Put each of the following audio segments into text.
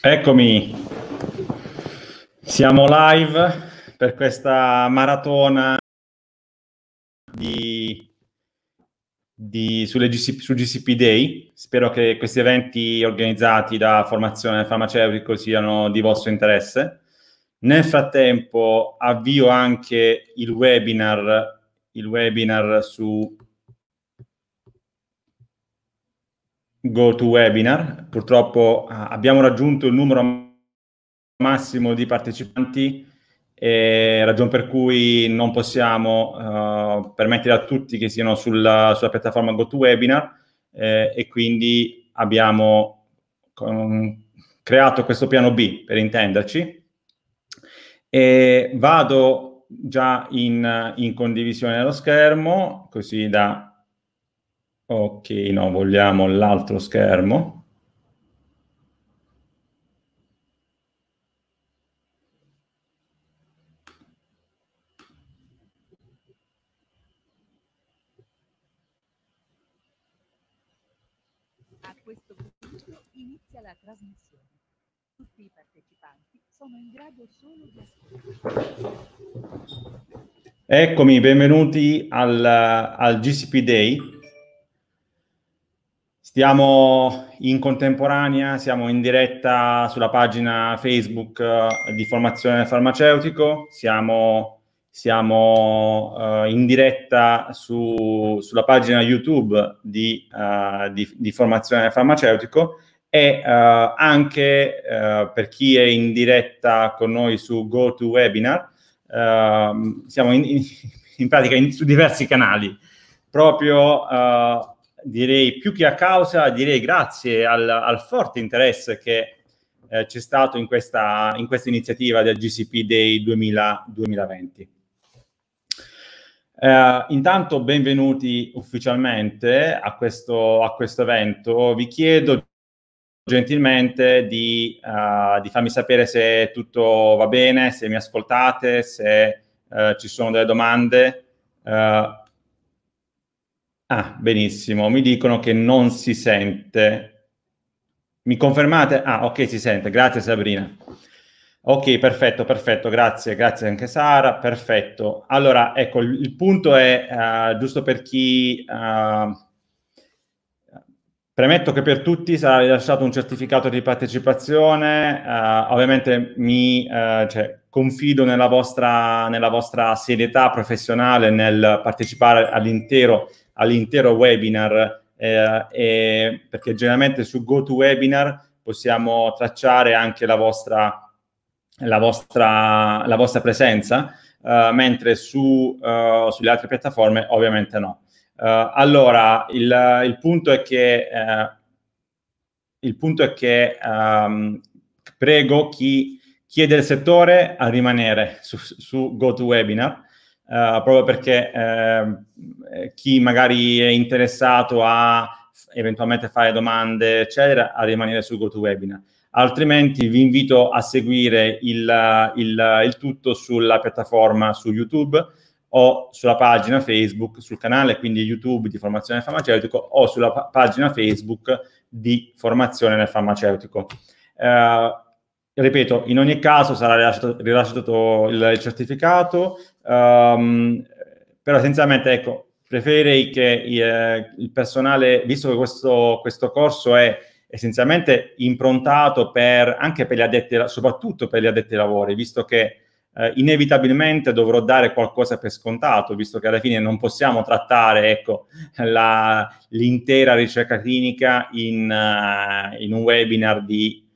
Eccomi, siamo live per questa maratona di, di, GCP, su GCP Day. Spero che questi eventi organizzati da Formazione Farmaceutico siano di vostro interesse. Nel frattempo avvio anche il webinar, il webinar su GoToWebinar. Purtroppo ah, abbiamo raggiunto il numero massimo di partecipanti, e ragion per cui non possiamo eh, permettere a tutti che siano sulla, sulla piattaforma GoToWebinar eh, e quindi abbiamo con, creato questo piano B, per intenderci. E vado già in, in condivisione dello schermo, così da Ok, no, vogliamo l'altro schermo. A questo punto inizia la trasmissione. Tutti i partecipanti sono in grado solo di ascoltare. Eccomi, benvenuti al, al GCP Day siamo in contemporanea, siamo in diretta sulla pagina Facebook uh, di formazione farmaceutico, siamo, siamo uh, in diretta su, sulla pagina YouTube di, uh, di, di formazione farmaceutico e anche per chi è in diretta con noi su GoToWebinar, ehm, siamo in, in, in pratica in, su diversi canali, proprio direi più che a causa, direi grazie al, al forte interesse che eh, c'è stato in questa, in questa, iniziativa del GCP Day 2000, 2020. Eh, intanto benvenuti ufficialmente a questo, a questo, evento. Vi chiedo gentilmente di, uh, di, farmi sapere se tutto va bene, se mi ascoltate, se uh, ci sono delle domande. Uh, Ah, benissimo, mi dicono che non si sente. Mi confermate? Ah, ok, si sente, grazie Sabrina. Ok, perfetto, perfetto, grazie, grazie anche Sara, perfetto. Allora, ecco, il, il punto è, uh, giusto per chi... Uh, Premetto che per tutti sarà rilasciato un certificato di partecipazione, uh, ovviamente mi, uh, cioè, confido nella vostra, nella vostra serietà professionale nel partecipare all'intero, all'intero webinar, eh, eh, perché generalmente su GoToWebinar possiamo tracciare anche la vostra, la vostra, la vostra presenza, eh, mentre su, eh, sulle altre piattaforme ovviamente no. Eh, allora, il, il, punto è che, eh, il punto è che ehm, prego chi chiede il settore a rimanere su, su GoToWebinar, eh, proprio perché ehm, eh, chi magari è interessato a eventualmente fare domande, eccetera, a rimanere su GoToWebinar. Altrimenti vi invito a seguire il, il, il tutto sulla piattaforma su YouTube o sulla pagina Facebook, sul canale quindi YouTube di formazione nel farmaceutico o sulla pa- pagina Facebook di formazione nel farmaceutico. Eh, ripeto, in ogni caso sarà rilasciato, rilasciato il, certificato, um, però essenzialmente ecco, preferirei che eh, il personale, visto che questo, questo, corso è essenzialmente improntato per, anche per gli addetti, soprattutto per gli addetti ai lavori, visto che eh, inevitabilmente dovrò dare qualcosa per scontato, visto che alla fine non possiamo trattare ecco, la, l'intera ricerca clinica in, uh, in un webinar di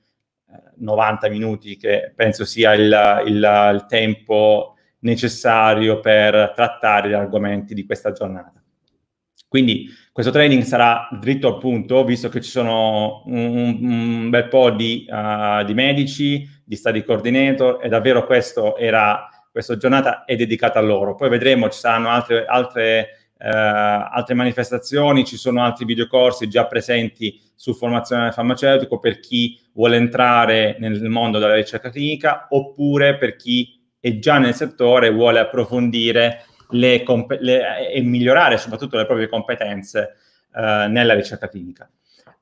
90 minuti, che penso sia il, il, il tempo necessario per trattare gli argomenti di questa giornata. Quindi questo training sarà dritto al punto, visto che ci sono un, un bel po' di, uh, di, medici, di study coordinator, e davvero era, questa giornata è dedicata a loro. Poi vedremo, ci saranno altre, altre, uh, altre manifestazioni, ci sono altri videocorsi già presenti su formazione farmaceutico per chi vuole entrare nel mondo della ricerca clinica oppure per chi è già nel settore e vuole approfondire le comp- le, e migliorare soprattutto le proprie competenze eh, nella ricerca clinica.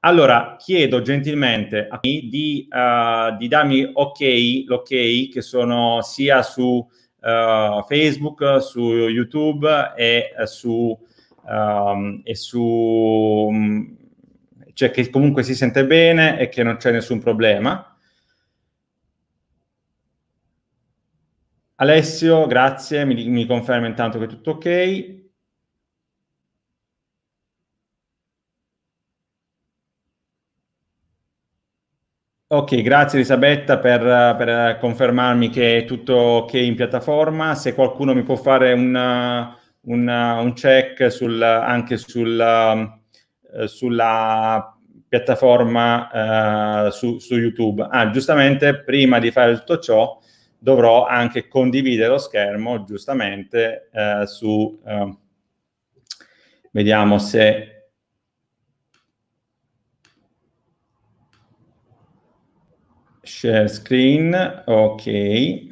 Allora, chiedo gentilmente a chi di, uh, di darmi ok, l'ok che sono sia su uh, Facebook, su YouTube e uh, su, um, e su um, cioè che comunque si sente bene e che non c'è nessun problema. Alessio, grazie, mi, mi conferma intanto che è tutto ok. Ok, grazie Elisabetta per, per, confermarmi che è tutto ok in piattaforma. Se qualcuno mi può fare un, un, un check sul, anche sul, um, eh, sulla piattaforma eh, su, su, YouTube. Ah, giustamente, prima di fare tutto ciò, dovrò anche condividere lo schermo, giustamente, eh, su... Eh, vediamo se... Share screen, ok.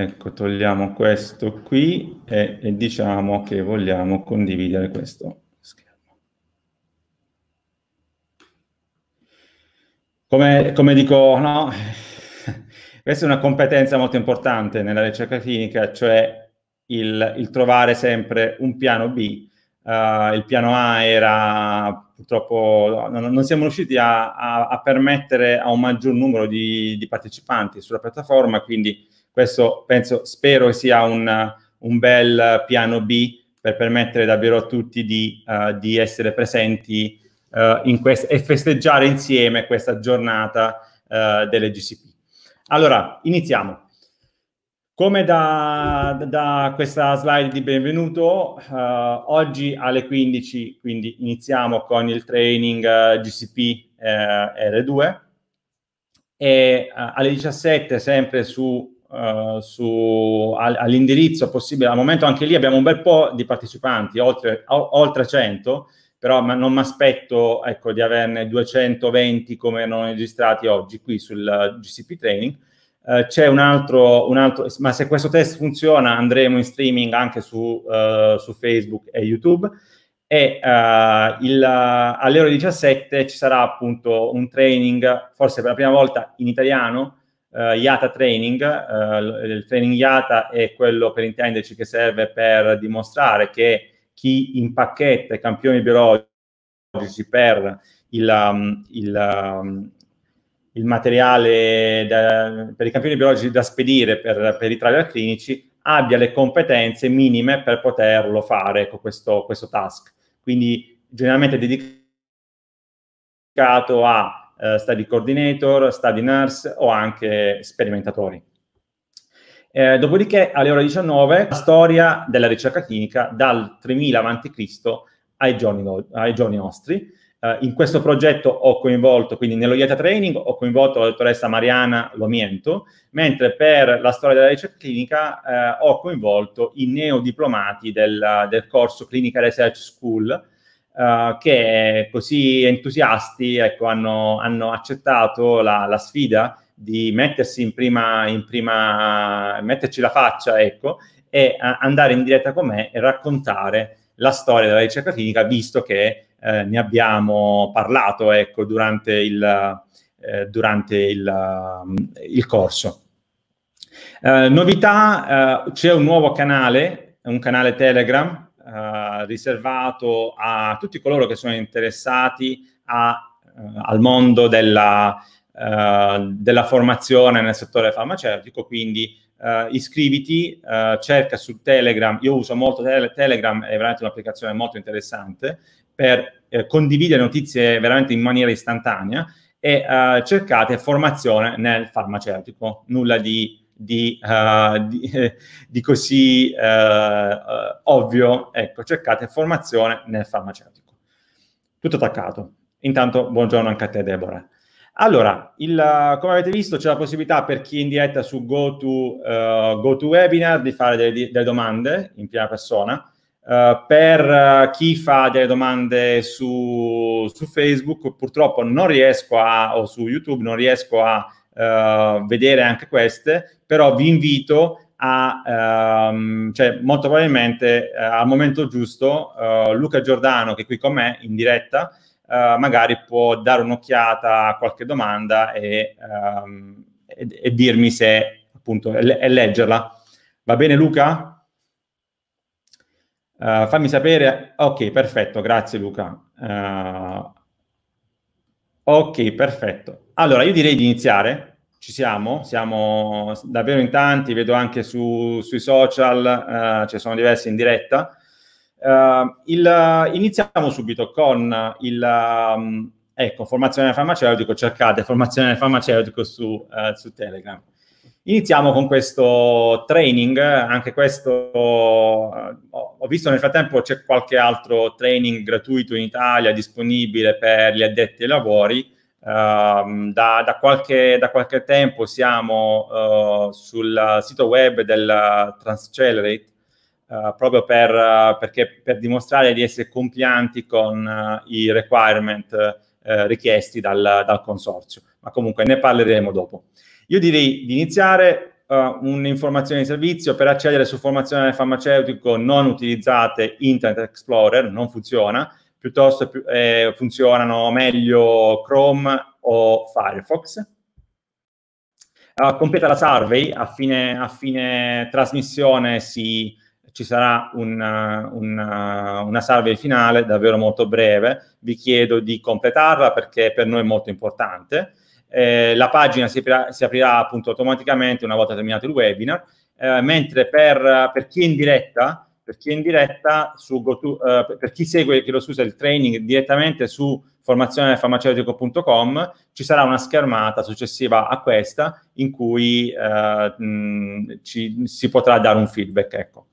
Ecco, togliamo questo qui e, e diciamo che vogliamo condividere questo schermo. Come, come dico, no? questa è una competenza molto importante nella ricerca clinica, cioè il, il trovare sempre un piano B. Uh, il piano A era purtroppo non, non siamo riusciti a, a, a, permettere a un maggior numero di, di partecipanti sulla piattaforma, quindi questo penso, spero sia un, un bel piano B per permettere davvero a tutti di, uh, di essere presenti uh, quest- e festeggiare insieme questa giornata uh, delle GCP. Allora, iniziamo. Come da, da questa slide di benvenuto, oggi alle 15, quindi iniziamo con il training GCP R2 e alle 17 sempre su eh, su, al, all'indirizzo possibile. Al momento anche lì abbiamo un bel po' di partecipanti, oltre, o, oltre 100, però ma non mi aspetto ecco, di averne 220 come non registrati oggi qui sul GCP Training. Eh, c'è un altro, un altro, ma se questo test funziona andremo in streaming anche su, eh, su Facebook e YouTube e uh, il, uh, alle ore 17 ci sarà appunto un training, forse per la prima volta in italiano, uh, IATA Training. Eh, il training IATA è quello per intenderci che serve per dimostrare che chi impacchetta i campioni biologici per il, um, il, um, il materiale da, per i campioni biologici da spedire per, per i trial clinici abbia le competenze minime per poterlo fare ecco, questo, questo task. Quindi generalmente è dedicato a eh, study coordinator, study nurse o anche sperimentatori. Eh, dopodiché alle ore 19 la storia della ricerca clinica dal 3000 a.C. Ai giorni, ai giorni nostri. Eh, in questo progetto ho coinvolto, quindi nello IETA Training, ho coinvolto la dottoressa Mariana Lomiento, mentre per la storia della ricerca clinica eh, ho coinvolto i neodiplomati del, del corso Clinical Research School, uh, che così entusiasti ecco, hanno, hanno, accettato la, la, sfida di mettersi in prima, in prima metterci la faccia ecco, e andare in diretta con me e raccontare la storia della ricerca clinica, visto che eh, ne abbiamo parlato ecco, durante, il, eh, durante il, mm, il corso. Eh, novità, eh, c'è un nuovo canale, un canale Telegram eh, riservato a tutti coloro che sono interessati a, eh, al mondo della, eh, della, formazione nel settore farmaceutico, quindi eh, iscriviti, eh, cerca su Telegram, io uso molto tele- Telegram, è veramente un'applicazione molto interessante per condividere notizie veramente in maniera istantanea e cercate formazione nel farmaceutico, nulla di di, uh, di, di così uh, ovvio, ecco, cercate formazione nel farmaceutico. Tutto attaccato. Intanto, buongiorno anche a te, Deborah. Allora, il, come avete visto, c'è la possibilità per chi è in diretta su GoToWebinar eh, uh, Go di fare delle, delle, domande in prima persona. Uh, per uh, chi fa delle domande su, su, Facebook, purtroppo non riesco a, o su YouTube, non riesco a eh, vedere anche queste, però vi invito a, um, cioè molto probabilmente uh, al momento giusto uh, Luca Giordano che è qui con me in diretta uh, magari può dare un'occhiata a qualche domanda e, um, e, e dirmi se appunto e, e, leggerla. Va bene Luca? fammi sapere. Ok, perfetto, grazie Luca. ok, perfetto. Allora, io direi di iniziare. Ci siamo, siamo davvero in tanti, vedo anche su, sui social, eh, ci cioè sono diversi in diretta. Eh, il, iniziamo subito con il, um, ecco, formazione farmaceutico, cercate formazione farmaceutico su, eh, su Telegram. Iniziamo con questo training, anche questo eh, ho visto nel frattempo c'è qualche altro training gratuito in Italia disponibile per gli addetti ai lavori, Ehm, da, da, qualche, da, qualche, tempo siamo uh, sul sito web del Transcelerate uh, proprio per, perché, per, dimostrare di essere complianti con eh, i requirement richiesti dal, dal, consorzio. Ma comunque ne parleremo dopo. Io direi di iniziare un'informazione di servizio per accedere su formazione farmaceutico non utilizzate Internet Explorer, non funziona, piuttosto eh, funzionano meglio Chrome o Firefox. Allora, completa la survey, a fine, a fine trasmissione si, ci sarà una, una, una survey finale davvero molto breve, vi chiedo di completarla perché per noi è molto importante. Eh, la pagina si aprirà, si aprirà, appunto automaticamente una volta terminato il webinar, eh, mentre per, per, chi è in diretta per chi è in diretta, su GoTo, eh, per chi segue scusa, il training direttamente su formazionefarmaceutico.com ci sarà una schermata successiva a questa in cui eh, mh, ci, si potrà dare un feedback. Ecco.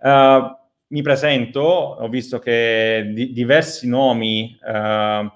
Uh, mi presento, ho visto che di, diversi nomi, uh,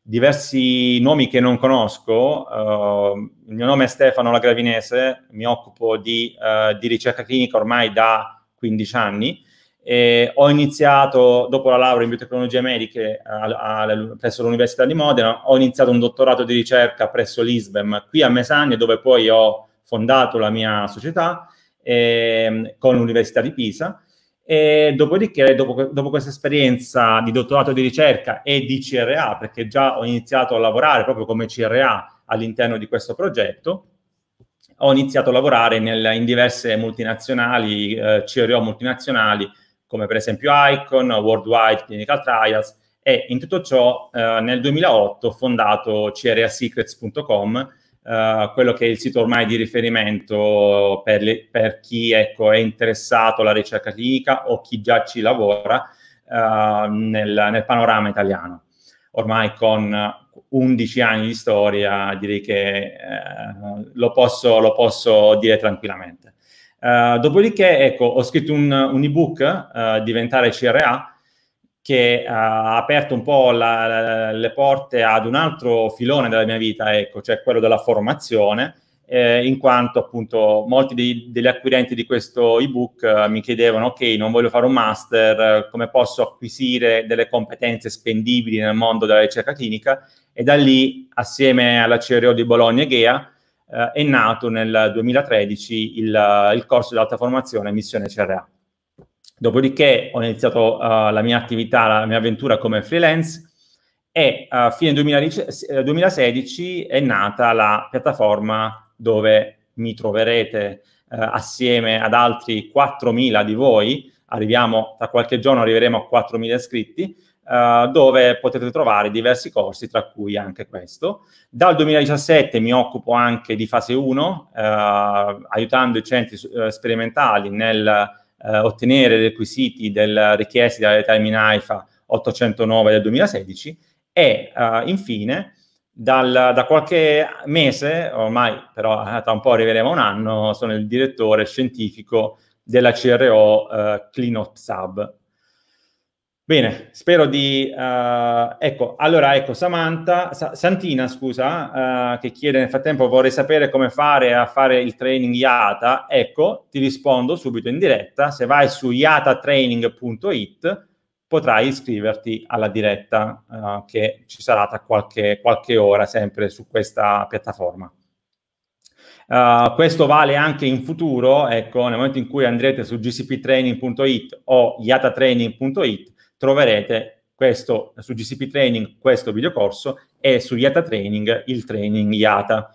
diversi nomi che non conosco, uh, il mio nome è Stefano Lagravinese, mi occupo di, di ricerca clinica ormai da 15 anni. E ho iniziato, dopo la laurea in biotecnologie mediche eh, presso l'Università di Modena, ho iniziato un dottorato di ricerca presso l'ISBEM qui a Mesagne, dove poi ho fondato la mia società eh, con l'Università di Pisa. E dopodiché, dopo, dopo, questa esperienza di dottorato di ricerca e di CRA, perché già ho iniziato a lavorare proprio come CRA all'interno di questo progetto, ho iniziato a lavorare nel, in diverse multinazionali, eh, CRO multinazionali, come per esempio ICON, Worldwide Clinical Trials, e in tutto ciò eh, nel 2008 ho fondato creasecrets.com, eh, quello che è il sito ormai di riferimento per, le, per chi ecco, è interessato alla ricerca clinica o chi già ci lavora eh, nel, nel panorama italiano ormai con 11 anni di storia, direi che eh, lo, posso, lo, posso, dire tranquillamente. Uh, dopodiché, ecco, ho scritto un, un ebook, uh, Diventare CRA, che ha aperto un po' la, la, le porte ad un altro filone della mia vita, ecco, cioè quello della formazione, eh, in quanto appunto molti dei, degli acquirenti di questo ebook eh, mi chiedevano ok non voglio fare un master, eh, come posso acquisire delle competenze spendibili nel mondo della ricerca clinica e da lì assieme alla CRO di Bologna e GEA eh, è nato nel 2013 il, eh, il corso di alta formazione Missione CRA. Dopodiché ho iniziato eh, la mia attività, la mia avventura come freelance e a fine 2016 è nata la piattaforma dove mi troverete eh, assieme ad altri 4.000 di voi, arriviamo, tra qualche giorno arriveremo a 4.000 iscritti, eh, dove potete trovare diversi corsi, tra cui anche questo. Dal 2017 mi occupo anche di fase 1, eh, aiutando i centri eh, sperimentali nel eh, ottenere i requisiti del, richiesti dalla determina IFA 809 del 2016 e eh, infine dal, da qualche mese, ormai però eh, tra un po' arriveremo a un anno, sono il direttore scientifico della CRO eh, ClinOpsab. Bene, spero di... Eh, ecco, allora ecco Samantha, Sa- Santina scusa, eh, che chiede nel frattempo vorrei sapere come fare a fare il training IATA. Ecco, ti rispondo subito in diretta, se vai su iatatraining.it potrai iscriverti alla diretta uh, che ci sarà tra qualche, qualche ora sempre su questa piattaforma. Uh, questo vale anche in futuro, ecco, nel momento in cui andrete su gcptraining.it o iatatraining.it, troverete questo, su gcptraining Training questo videocorso e su iatatraining il training IATA.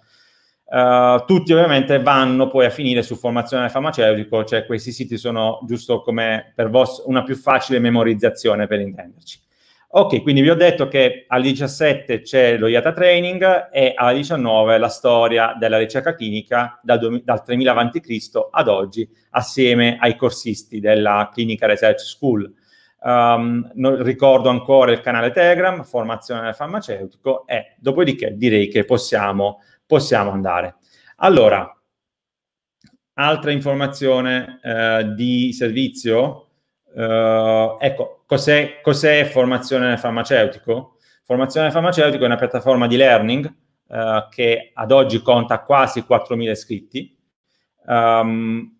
Eh, tutti ovviamente vanno poi a finire su formazione farmaceutico, cioè questi siti sono giusto come per voi una più facile memorizzazione per intenderci. Ok, quindi vi ho detto che alle 17 c'è lo IATA Training e alle 19 la storia della ricerca clinica dal, dal 3000 a.C. ad oggi assieme ai corsisti della Clinical Research School. Um, ricordo ancora il canale Telegram, formazione farmaceutico e dopodiché direi che possiamo possiamo andare. Allora, altra informazione eh, di servizio, eh, ecco, cos'è, cos'è formazione farmaceutico? Formazione farmaceutico è una piattaforma di learning eh, che ad oggi conta quasi 4.000 iscritti. Um,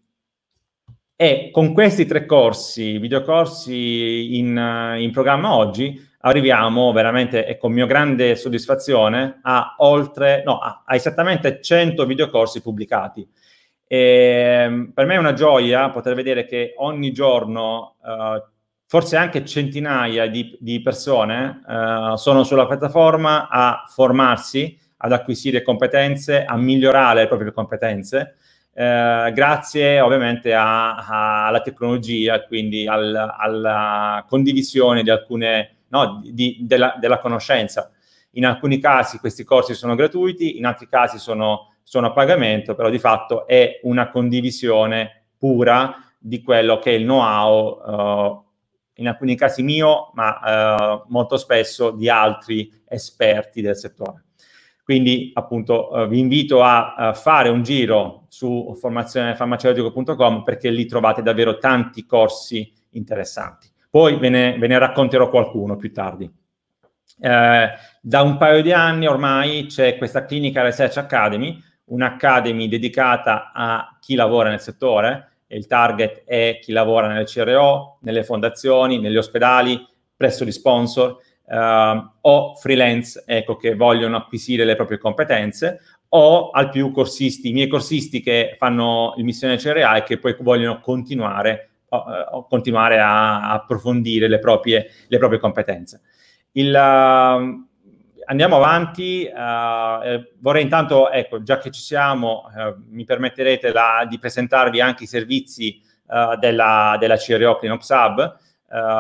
e con questi tre corsi, videocorsi in, in programma oggi, arriviamo veramente e con mio grande soddisfazione a oltre, no, a, a esattamente 100 videocorsi pubblicati. E, ehm, per me è una gioia poter vedere che ogni giorno, eh, forse anche centinaia di, di persone eh, sono sulla piattaforma a formarsi, ad acquisire competenze, a migliorare le proprie competenze. Eh, grazie ovviamente a, a, alla tecnologia, quindi al, alla condivisione di alcune no? di, della, della, conoscenza. In alcuni casi questi corsi sono gratuiti, in altri casi sono, sono a pagamento, però di fatto è una condivisione pura di quello che è il know-how, uh, in alcuni casi mio, ma uh, molto spesso di altri esperti del settore. Quindi appunto uh, vi invito a fare un giro su formazionefarmaceutico.com perché lì trovate davvero tanti corsi interessanti. Poi ve ne, ve ne racconterò qualcuno più tardi. Eh, da un paio di anni ormai c'è questa clinica Research Academy, un'academy dedicata a chi lavora nel settore, il target è chi lavora nelle CRO, nelle fondazioni, negli ospedali, presso gli sponsor eh, o freelance ecco, che vogliono acquisire le proprie competenze o al più corsisti, i miei corsisti che fanno il missione CRA e che poi vogliono continuare eh, o, continuare a approfondire le proprie, le proprie competenze. Il, uh, andiamo avanti, uh, eh, vorrei intanto, ecco, già che ci siamo, uh, mi permetterete la, di presentarvi anche i servizi eh, della, della CRO Cleanup Sub.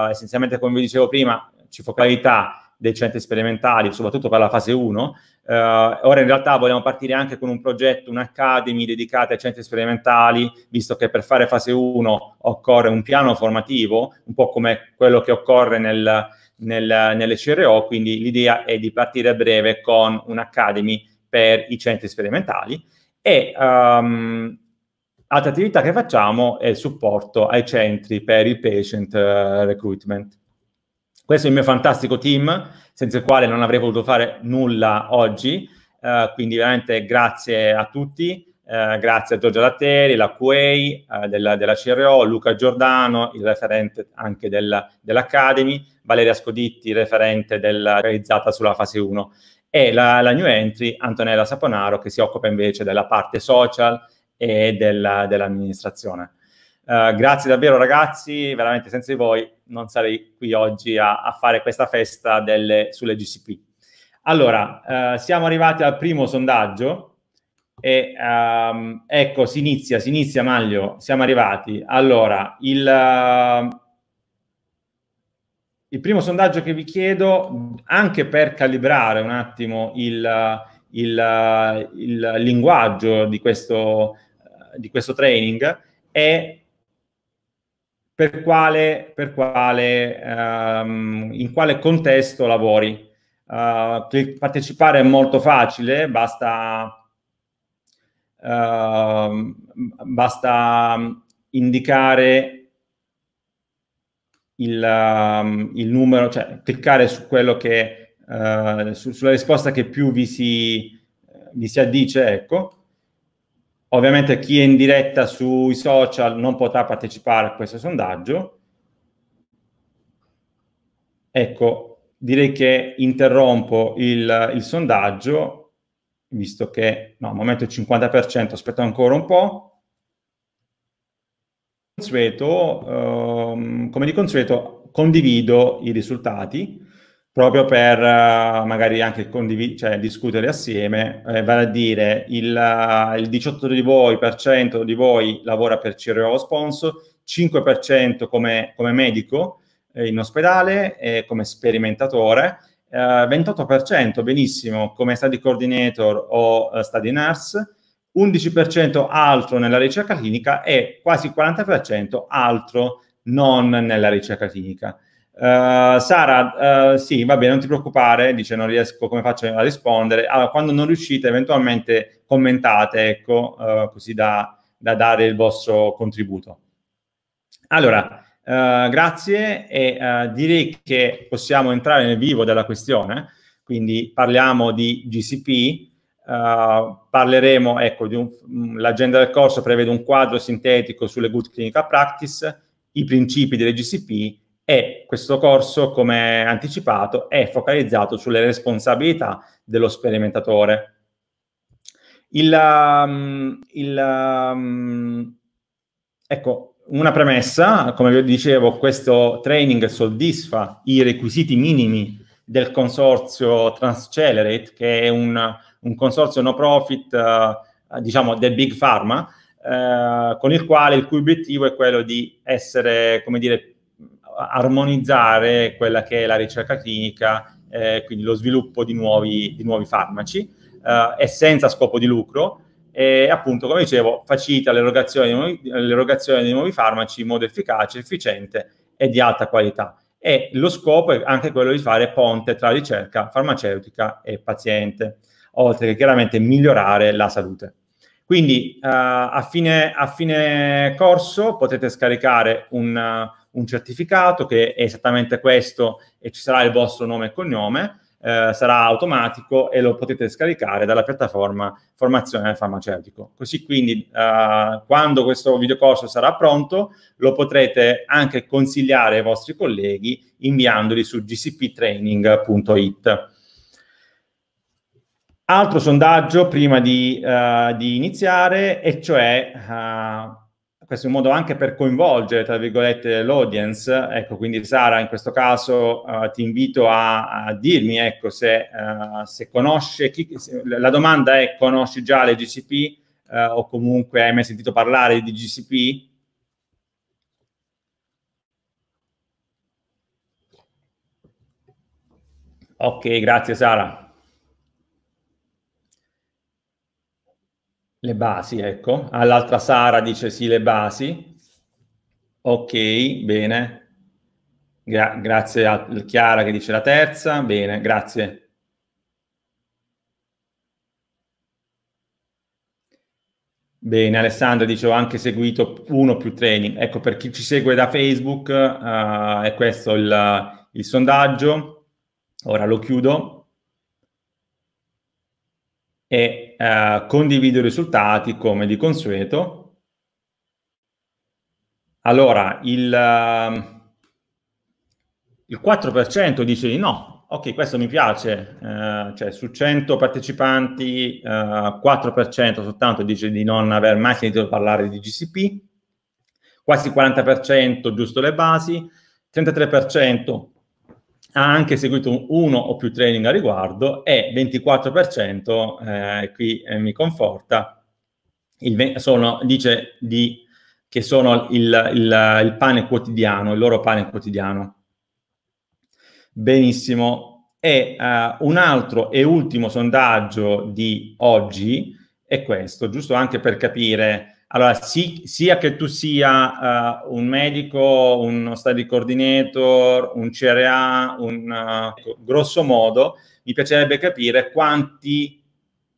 essenzialmente, come vi dicevo prima, ci focalità dei centri sperimentali, soprattutto per la fase 1. Eh, ora in realtà vogliamo partire anche con un progetto, un'academy dedicata ai centri sperimentali, visto che per fare fase 1 occorre un piano formativo, un po' come quello che occorre nel, nel, nelle CRO, quindi l'idea è di partire a breve con un'academy per i centri sperimentali e um, ehm, altra attività che facciamo è il supporto ai centri per il patient eh, recruitment. Questo è il mio fantastico team, senza il quale non avrei potuto fare nulla oggi. Uh, quindi veramente grazie a tutti, uh, grazie a Giorgia Latteri, la QA uh, eh, della, della, CRO, Luca Giordano, il referente anche della, dell'Academy, Valeria Scoditti, referente della, realizzata sulla fase 1, e la, la, new entry Antonella Saponaro che si occupa invece della parte social e dell'amministrazione. grazie davvero ragazzi, veramente senza di voi non sarei qui oggi a, a fare questa festa delle, sulle GCP. Allora, eh, siamo arrivati al primo sondaggio e ehm, ecco, si inizia, si inizia Maglio, siamo arrivati. Allora, il, eh, il primo sondaggio che vi chiedo, anche per calibrare un attimo il, il, il linguaggio di questo, eh, di questo training, è per quale, per quale, ehm, in quale contesto lavori. Eh, partecipare è molto facile, basta, ehm, basta indicare il, ehm, il, numero, cioè cliccare su quello che, eh, su, sulla risposta che più vi si, vi si addice, ecco, Ovviamente chi è in diretta sui social non potrà partecipare a questo sondaggio. Ecco, direi che interrompo il, il sondaggio, visto che no, al momento il 50%, aspetto ancora un po'. Consueto, ehm, come di consueto, condivido i risultati proprio per uh, magari anche condiv- cioè, discutere assieme, eh, vale a dire il, uh, il 18% di voi, per cento di voi lavora per CRO sponsor, 5% come, come medico eh, in ospedale, eh, come sperimentatore, 28% eh, benissimo come study coordinator o study nurse, 11% altro nella ricerca clinica e quasi 40% altro non nella ricerca clinica. Eh, Sara, uh, sì, va bene, non ti preoccupare, dice non riesco, come faccio a rispondere? Allora, quando non riuscite, eventualmente commentate, ecco, uh, così da, da, dare il vostro contributo. Allora, grazie e direi che possiamo entrare nel vivo della questione, quindi parliamo di GCP, Uh, parleremo, ecco, di mm, l'agenda del corso prevede un quadro sintetico sulle good clinical practice, i principi delle GCP e questo corso, come anticipato, è focalizzato sulle responsabilità dello sperimentatore. Il, um, il, um, ecco, una premessa, come vi dicevo, questo training soddisfa i requisiti minimi del consorzio Transcelerate, che è un, un consorzio no profit, eh, diciamo, del Big Pharma, eh, con il quale il cui obiettivo è quello di essere, come dire, armonizzare quella che è la ricerca clinica, eh, quindi lo sviluppo di nuovi, di nuovi farmaci, eh, è senza scopo di lucro e appunto, come dicevo, facilita l'erogazione di, nuovi, l'erogazione di nuovi farmaci in modo efficace, efficiente e di alta qualità. E lo scopo è anche quello di fare ponte tra ricerca farmaceutica e paziente, oltre che chiaramente migliorare la salute. Quindi uh, a, fine, a, fine, corso potete scaricare un, un certificato che è esattamente questo e ci sarà il vostro nome e cognome, eh, sarà automatico e lo potete scaricare dalla piattaforma Formazione del Farmaceutico. Così quindi eh, quando questo videocorso sarà pronto lo potrete anche consigliare ai vostri colleghi inviandoli su gcptraining.it. Altro sondaggio prima di, uh, di iniziare, e cioè uh, questo è un modo anche per coinvolgere, tra virgolette, l'audience. Ecco, quindi Sara, in questo caso uh, ti invito a, a dirmi, ecco, se, uh, se conosce, chi, se, la domanda è conosci già le GCP uh, eh, o comunque hai mai sentito parlare di GCP? Ok, grazie Sara. Le basi, ecco. All'altra Sara dice sì, le basi. Ok, bene. Gra grazie a Chiara che dice la terza. Bene, grazie. Bene, Alessandro dice ho anche seguito uno più training. Ecco, per chi ci segue da Facebook uh, è questo il, il, sondaggio. Ora lo chiudo. E eh, condivido i risultati come di consueto. Allora, il, eh, il 4% dice di no. Ok, questo mi piace, eh, cioè su 100 partecipanti eh, 4% soltanto dice di non aver mai sentito parlare di GCP, quasi 40% giusto le basi, 33% ha anche seguito uno o più training a riguardo e 24%, eh, qui eh, mi conforta, sono, dice di, che sono il, il, il pane quotidiano, il loro pane quotidiano. Benissimo. E uh, un altro e ultimo sondaggio di oggi è questo, giusto anche per capire allora, sì, sia che tu sia uh, un medico, uno study coordinator, un CRA, un, uh, grosso modo, mi piacerebbe capire quanti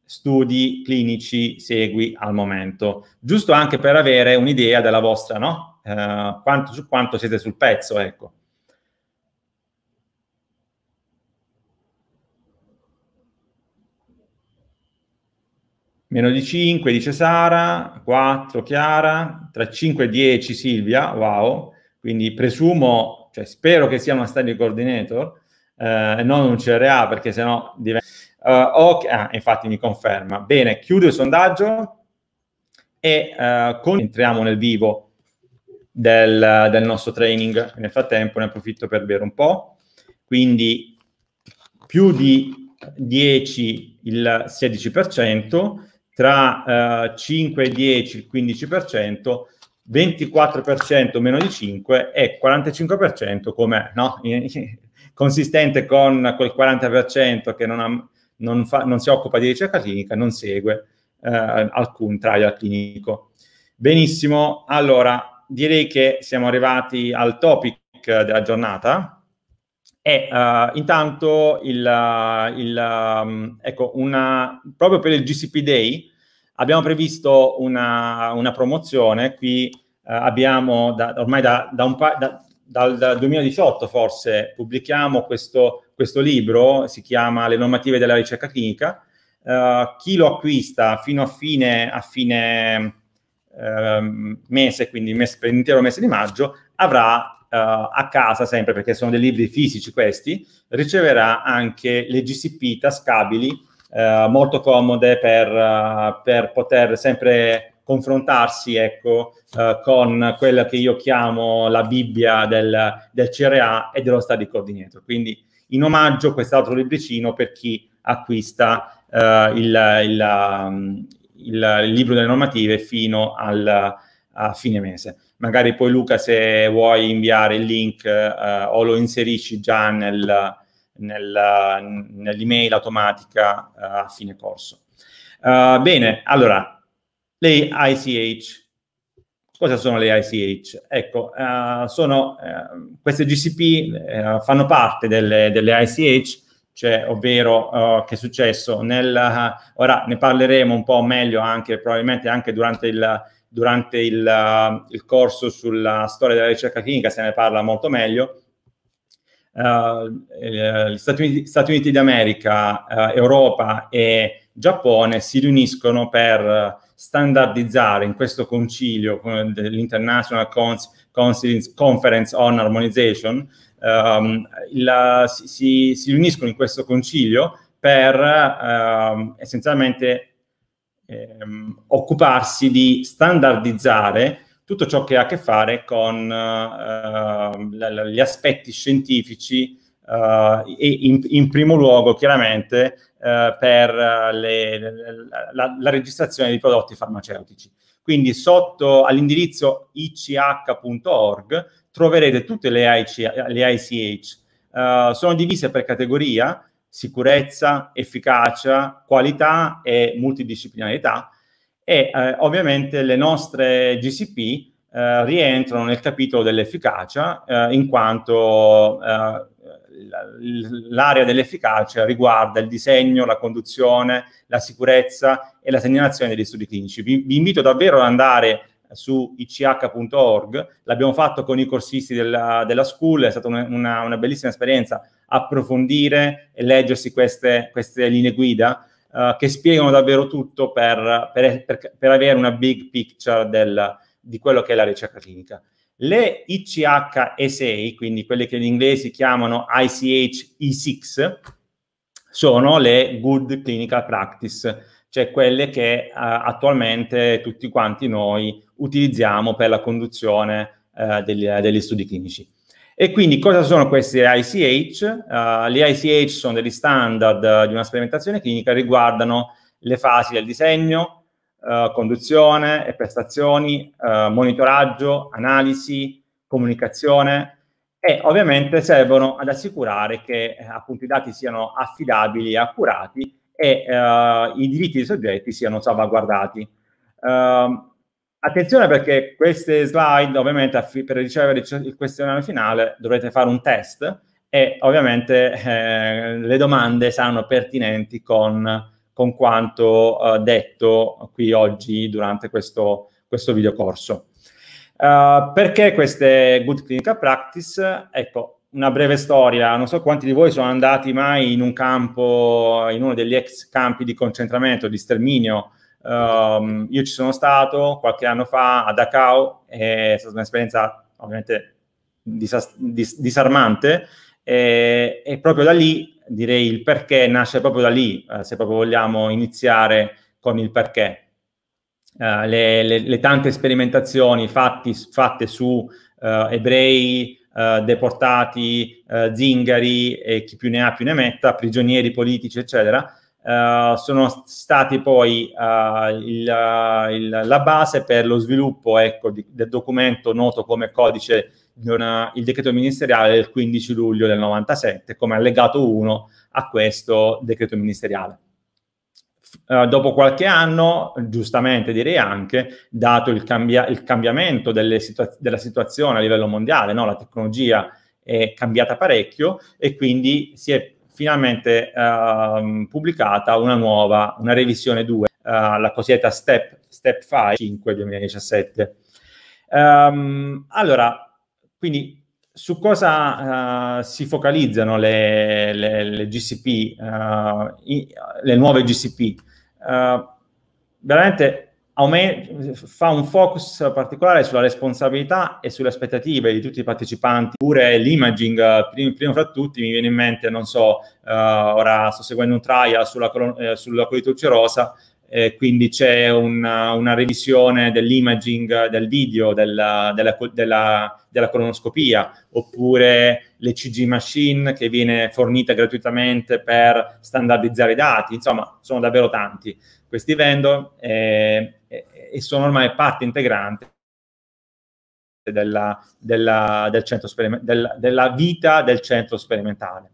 studi clinici segui al momento, giusto anche per avere un'idea della vostra, no? Uh, quanto, su quanto siete sul pezzo, ecco. meno di 5, dice Sara, 4 Chiara, tra 5 e 10 Silvia, wow, quindi presumo, cioè spero che sia una study coordinator, eh, non un CRA perché sennò diventa... Uh, eh, okay, ah, infatti mi conferma. Bene, chiudo il sondaggio e uh, con... entriamo nel vivo del, del nostro training. Nel frattempo ne approfitto per bere un po'. Quindi più di 10 il 16%, tra eh, 5 e 10 il 15%, 24% meno di 5 e 45% come no? consistente con quel 40% che non, ha, non, fa, non, si occupa di ricerca clinica, non segue eh, alcun trial clinico. Benissimo, allora direi che siamo arrivati al topic della giornata, e uh, intanto, il, eh, il, um, ecco, una, proprio per il GCP Day abbiamo previsto una, una promozione. Qui uh, abbiamo, da, ormai da, da un pa- da, dal, dal, 2018 forse, pubblichiamo questo, questo, libro, si chiama Le normative della ricerca clinica. Uh, chi lo acquista fino a fine, a fine ehm, mese, quindi mese, per l'intero mese di maggio, avrà eh, a casa sempre, perché sono dei libri fisici questi, riceverà anche le GCP tascabili eh, molto comode per, eh, per poter sempre confrontarsi ecco, eh, con quella che io chiamo la Bibbia del, del CRA e dello study code dietro. Quindi in omaggio quest'altro libricino per chi acquista eh, il, il, um, il, il, libro delle normative fino al, a fine mese. Magari poi Luca se vuoi inviare il link eh, o lo inserisci già nel, nel, nell'email automatica eh, a fine corso. Uh, bene, allora, le ICH. Cosa sono le ICH? Ecco, uh, sono, uh, queste GCP fanno parte delle, delle ICH cioè, ovvero uh, che è successo. Nel, uh, ora ne parleremo un po' meglio anche, probabilmente anche durante il, durante il, eh, il corso sulla storia della ricerca clinica se ne parla molto meglio. Uh, gli Stati Uniti, Stati Uniti d'America, uh, Europa e Giappone si riuniscono per standardizzare in questo concilio dell'International Cons- Conference on Harmonization, um, la, si, si, riuniscono in questo concilio per uh, essenzialmente ehm, occuparsi di standardizzare tutto ciò che ha a che fare con eh, gli aspetti scientifici eh, e in, in, primo luogo chiaramente eh, per eh, le, la, la, registrazione dei prodotti farmaceutici. Quindi sotto all'indirizzo ich.org troverete tutte le, ICH, le ICH. Eh, sono divise per categoria, sicurezza, efficacia, qualità e multidisciplinarità e eh, ovviamente le nostre GCP eh, rientrano nel capitolo dell'efficacia eh, in quanto eh, l'area dell'efficacia riguarda il disegno, la conduzione, la sicurezza e la segnalazione degli studi clinici. Vi, vi invito davvero ad andare su ich.org, l'abbiamo fatto con i corsisti della, della school, è stata una, una bellissima esperienza approfondire e leggersi queste, queste linee guida uh, che spiegano davvero tutto per, per, per, per avere una big picture del, di quello che è la ricerca clinica. Le ICH E6, quindi quelle che gli inglesi chiamano ICH E6, sono le Good Clinical Practice, cioè quelle che uh, attualmente tutti quanti noi utilizziamo per la conduzione uh, degli, degli studi clinici. E quindi cosa sono queste ICH? Uh, eh, le ICH sono degli standard uh, di una sperimentazione clinica, riguardano le fasi del disegno, uh, conduzione e prestazioni, monitoraggio, analisi, comunicazione e ovviamente servono ad assicurare che appunto i dati siano affidabili e accurati e i diritti dei soggetti siano salvaguardati. Uh, Attenzione perché queste slide, ovviamente, per ricevere il questionario finale dovrete fare un test e ovviamente eh, le domande saranno pertinenti con, con quanto eh, detto qui oggi durante questo, questo videocorso. Uh, perché queste good clinical practice? Ecco, una breve storia. Non so quanti di voi sono andati mai in un campo, in uno degli ex campi di concentramento, di sterminio, Um, io ci sono stato qualche anno fa a Dachau, è stata un'esperienza ovviamente disas- dis- disarmante e, e, proprio da lì direi il perché nasce proprio da lì, eh, se proprio vogliamo iniziare con il perché. Uh, le, le, le, tante sperimentazioni fatti, fatte su uh, ebrei, uh, deportati, zingari e chi più ne ha più ne metta, prigionieri politici, eccetera, eh, sono stati poi uh, il, eh, il, la base per lo sviluppo ecco, di, del documento noto come codice una, il decreto ministeriale del 15 luglio del 97 come allegato 1 a questo decreto ministeriale. Uh, dopo qualche anno, giustamente direi anche, dato il, cambia, il cambiamento situa della situazione a livello mondiale, no? la tecnologia è cambiata parecchio e quindi si è finalmente ehm, pubblicata una nuova, una revisione 2, eh, la cosiddetta Step, Step 5, 5 2017. Um, allora, quindi su cosa uh, si focalizzano le, le, le GCP, uh, eh, i, le nuove GCP? Uh, eh, veramente fa un focus particolare sulla responsabilità e sulle aspettative di tutti i partecipanti, pure l'imaging, prima, prima fra tutti mi viene in mente, non so, uh, ora sto seguendo un trial sulla, eh, sulla colite ulcerosa, eh, quindi c'è una, una revisione dell'imaging del video, della, della, della, della, colonoscopia, oppure l'ECG machine che viene fornita gratuitamente per standardizzare i dati, insomma sono davvero tanti questi vendor. Eh, e sono ormai parte integrante della, della, del sperime, della, della vita del centro sperimentale.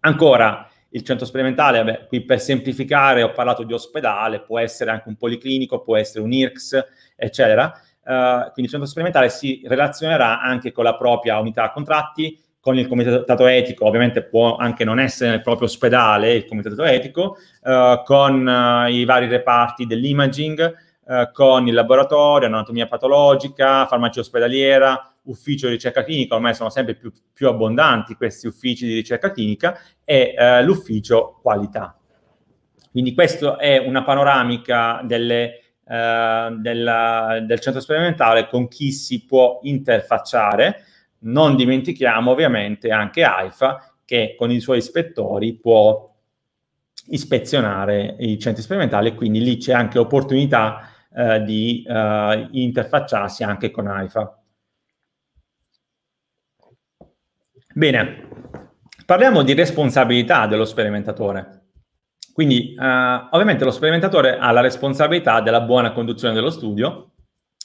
Ancora, il centro sperimentale, vabbè, qui per semplificare ho parlato di ospedale, può essere anche un policlinico, può essere un IRCS, eccetera. Uh, quindi il centro sperimentale si relazionerà anche con la propria unità a contratti, con il comitato etico, ovviamente può anche non essere nel proprio ospedale il comitato etico, uh, con uh, i vari reparti dell'imaging, eh, con il laboratorio, anatomia patologica, farmacia ospedaliera, ufficio di ricerca clinica, ormai sono sempre più, più abbondanti questi uffici di ricerca clinica, e eh, l'ufficio qualità. Quindi questa è una panoramica delle, eh, della, del centro sperimentale con chi si può interfacciare. Non dimentichiamo ovviamente anche AIFA che con i suoi ispettori può ispezionare i centri sperimentali e quindi lì c'è anche opportunità eh, di eh, interfacciarsi anche con AIFA. Bene, parliamo di responsabilità dello sperimentatore. Quindi eh, ovviamente lo sperimentatore ha la responsabilità della buona conduzione dello studio,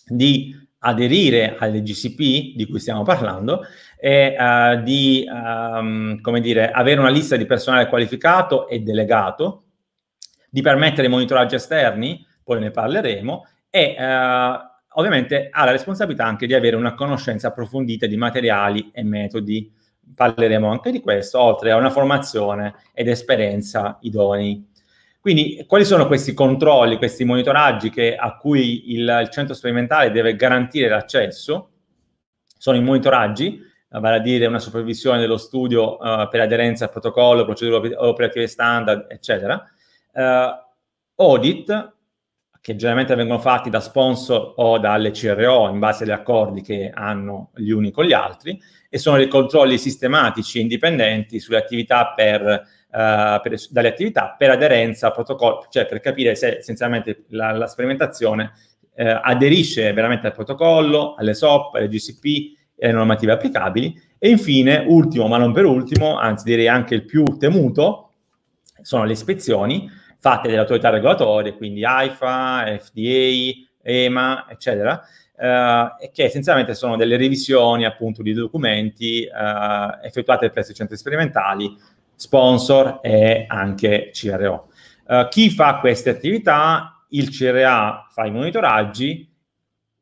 di aderire alle GCP di cui stiamo parlando e eh, di ehm, dire, avere una lista di personale qualificato e delegato, di permettere i monitoraggi esterni, poi ne parleremo, e eh, ovviamente ha la responsabilità anche di avere una conoscenza approfondita di materiali e metodi. Parleremo anche di questo, oltre a una formazione ed esperienza idonei. Quindi quali sono questi controlli, questi monitoraggi che, a cui il, il, centro sperimentale deve garantire l'accesso? Sono i monitoraggi, eh, vale a dire una supervisione dello studio uh, per aderenza al protocollo, procedure operative standard, eccetera. Uh, audit, che generalmente vengono fatti da sponsor o dalle CRO in base agli accordi che hanno gli uni con gli altri e sono dei controlli sistematici indipendenti sulle attività per, uh, per, dalle attività per aderenza al protocollo, cioè per capire se essenzialmente la, la sperimentazione eh, aderisce veramente al protocollo, alle SOP, alle GCP e alle normative applicabili. E infine, ultimo ma non per ultimo, anzi direi anche il più temuto, sono le ispezioni fatte dalle autorità regolatorie, quindi AIFA, FDA, EMA, eccetera, eh, e che essenzialmente sono delle revisioni appunto di documenti eh, effettuate presso i centri sperimentali, sponsor e anche CRO. Eh, chi fa queste attività? Il CRA fa i monitoraggi,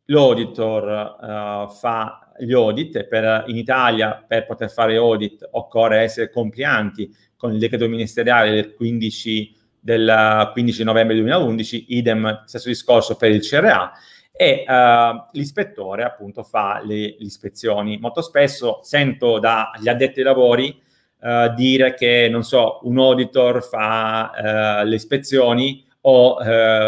l'auditor eh, fa gli audit per, in Italia per poter fare audit occorre essere complianti con il decreto ministeriale del 15 del 15 novembre 2011, idem stesso discorso per il CRA e uh, l'ispettore appunto fa le, le, ispezioni. Molto spesso sento dagli addetti ai lavori uh, dire che, non so, un auditor fa uh, le ispezioni o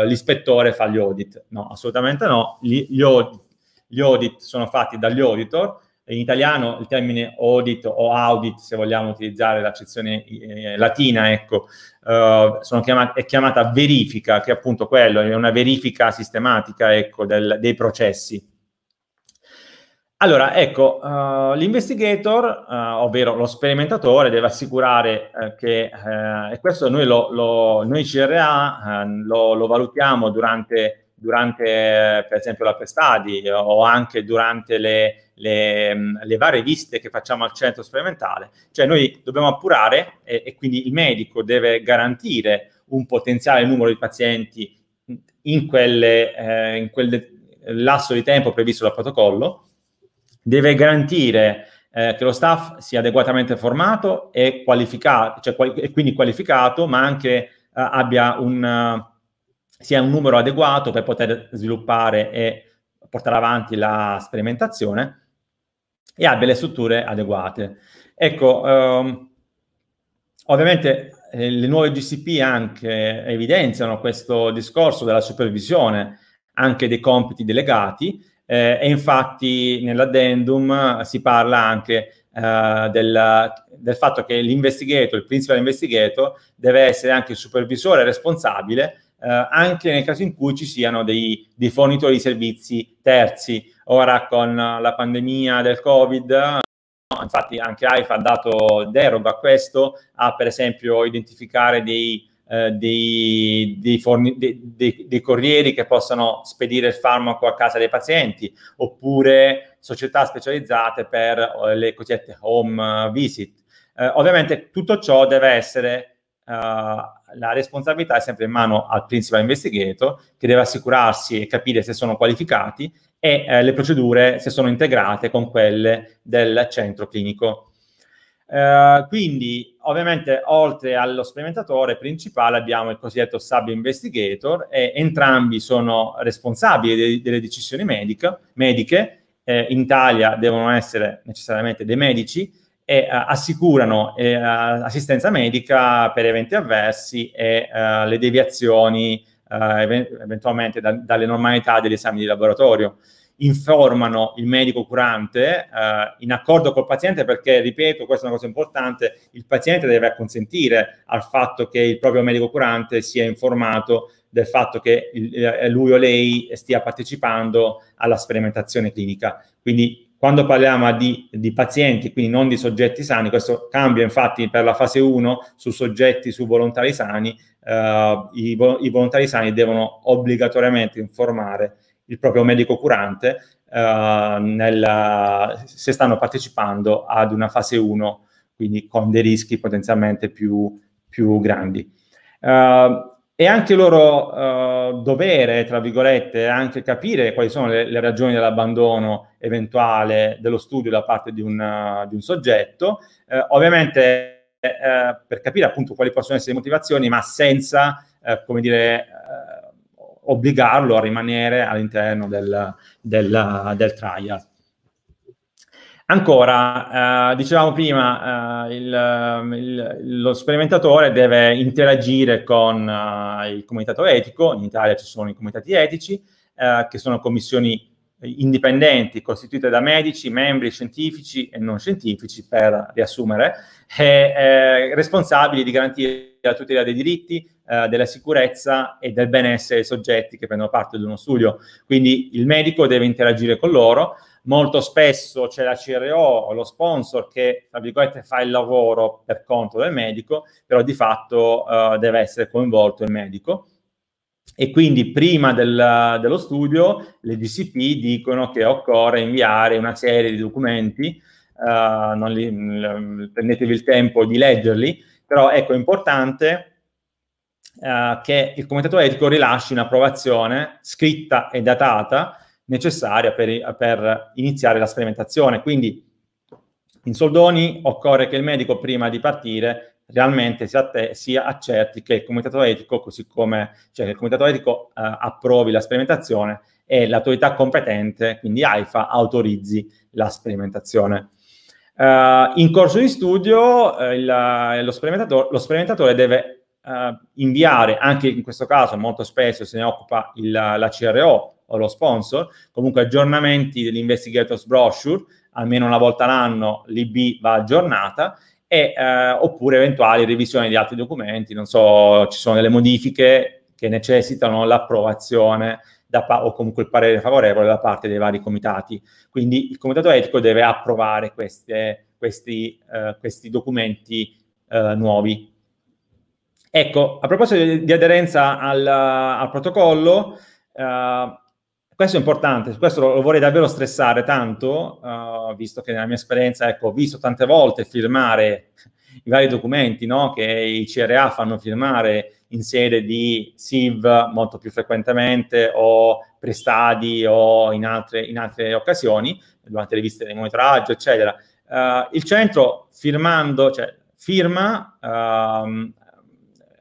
l'ispettore fa gli audit. No, assolutamente no. Gli, gli, audit, gli audit sono fatti dagli auditor, in italiano il termine audit o audit, se vogliamo utilizzare l'accezione eh, latina, ecco, eh, chiamati, è chiamata verifica, che è appunto quello, è una verifica sistematica ecco, del, dei processi. Allora, ecco, uh, l'investigator, uh, ovvero lo sperimentatore, deve assicurare uh, che, e questo noi, lo, lo noi CRA lo, lo valutiamo durante durante per esempio la Prestadi o anche durante le, le, mm, le, varie visite che facciamo al centro sperimentale. Cioè noi dobbiamo appurare e, e quindi il medico deve garantire un potenziale numero di pazienti in, quelle, eh, in quel lasso di tempo previsto dal protocollo, deve garantire eh, che lo staff sia adeguatamente formato e, qualificato, cioè, quali- e quindi qualificato, ma anche eh, abbia un sia un numero adeguato per poter sviluppare e portare avanti la sperimentazione e abbia le strutture adeguate. Ecco, ehm, ovviamente eh, le nuove GCP anche evidenziano questo discorso della supervisione anche dei compiti delegati eh, e infatti nell'addendum si parla anche eh, del, del, fatto che l'investigator, il principal investigator, deve essere anche il supervisore responsabile eh, anche nel caso in cui ci siano dei, dei fornitori di servizi terzi. Ora con la pandemia del Covid, infatti anche AIFA ha dato deroga a questo, a per esempio identificare dei, eh, dei, dei, forni, dei corrieri che possano spedire il farmaco a casa dei pazienti, oppure società specializzate per eh, le cosiddette home visit. Eh, ovviamente tutto ciò deve essere eh, la responsabilità è sempre in mano al principal investigator che deve assicurarsi e capire se sono qualificati e eh, le procedure se sono integrate con quelle del centro clinico. Eh, quindi ovviamente oltre allo sperimentatore principale abbiamo il cosiddetto sub investigator e entrambi sono responsabili de- delle decisioni medica, mediche, eh, in Italia devono essere necessariamente dei medici, e uh, assicurano eh, assistenza medica per eventi avversi e uh, le deviazioni uh, eventualmente da, dalle normalità degli esami di laboratorio. Informano il medico curante in accordo col paziente perché, ripeto, questa è una cosa importante, il paziente deve consentire al fatto che il proprio medico curante sia informato del fatto che il, lui o lei stia partecipando alla sperimentazione clinica. Quindi quando parliamo di, di, pazienti, quindi non di soggetti sani, questo cambia infatti per la fase 1 su soggetti, su volontari sani, eh, i, i, volontari sani devono obbligatoriamente informare il proprio medico curante eh, nel, se stanno partecipando ad una fase 1, quindi con dei rischi potenzialmente più, più grandi. Uh, è anche loro uh, dovere, tra virgolette, anche capire quali sono le, le, ragioni dell'abbandono eventuale dello studio da parte di un, uh, di un soggetto. Uh, ovviamente eh, per capire appunto quali possono essere le motivazioni, ma senza, come dire, obbligarlo a rimanere all'interno del, del, del trial. Ancora, eh, dicevamo prima, eh, il, il, lo sperimentatore deve interagire con eh, il comitato etico, in Italia ci sono i comitati etici, eh, che sono commissioni indipendenti costituite da medici, membri scientifici e non scientifici, per riassumere, e, eh, responsabili di garantire la tutela dei diritti, eh, della sicurezza e del benessere dei soggetti che prendono parte di uno studio. Quindi il medico deve interagire con loro, molto spesso c'è la CRO lo sponsor che, tra virgolette, fa il lavoro per conto del medico, però di fatto uh, deve essere coinvolto il medico. E quindi prima del, dello studio le DCP dicono che occorre inviare una serie di documenti, uh, li, prendetevi il tempo di leggerli, però ecco, è importante uh, che il comitato etico rilasci un'approvazione scritta e datata necessaria per, per iniziare la sperimentazione. Quindi, in soldoni, occorre che il medico prima di partire realmente si, atte- si accerti che il comitato etico, così come cioè, che il comitato etico eh, approvi la sperimentazione e l'autorità competente, quindi AIFA, autorizzi la sperimentazione. Eh, in corso di studio eh, il, eh, lo, sperimentator- lo, sperimentatore deve eh, inviare, anche in questo caso molto spesso se ne occupa il, la CRO, o lo sponsor, comunque aggiornamenti dell'investigators brochure, almeno una volta l'anno l'IB va aggiornata, e, eh, oppure eventuali revisioni di altri documenti, non so, ci sono delle modifiche che necessitano l'approvazione pa- o comunque il parere favorevole da parte dei vari comitati. Quindi il comitato etico deve approvare queste, questi, eh, questi, documenti eh, nuovi. Ecco, a proposito di, di aderenza al, al protocollo, Uh, questo è importante, questo lo, lo vorrei davvero stressare tanto, uh, visto che nella mia esperienza ecco, ho visto tante volte firmare i vari documenti no? che i CRA fanno firmare in sede di SIV molto più frequentemente o prestadi o in altre, in altre occasioni, durante le visite di monitoraggio, eccetera. Uh, il centro firmando, cioè, firma uh,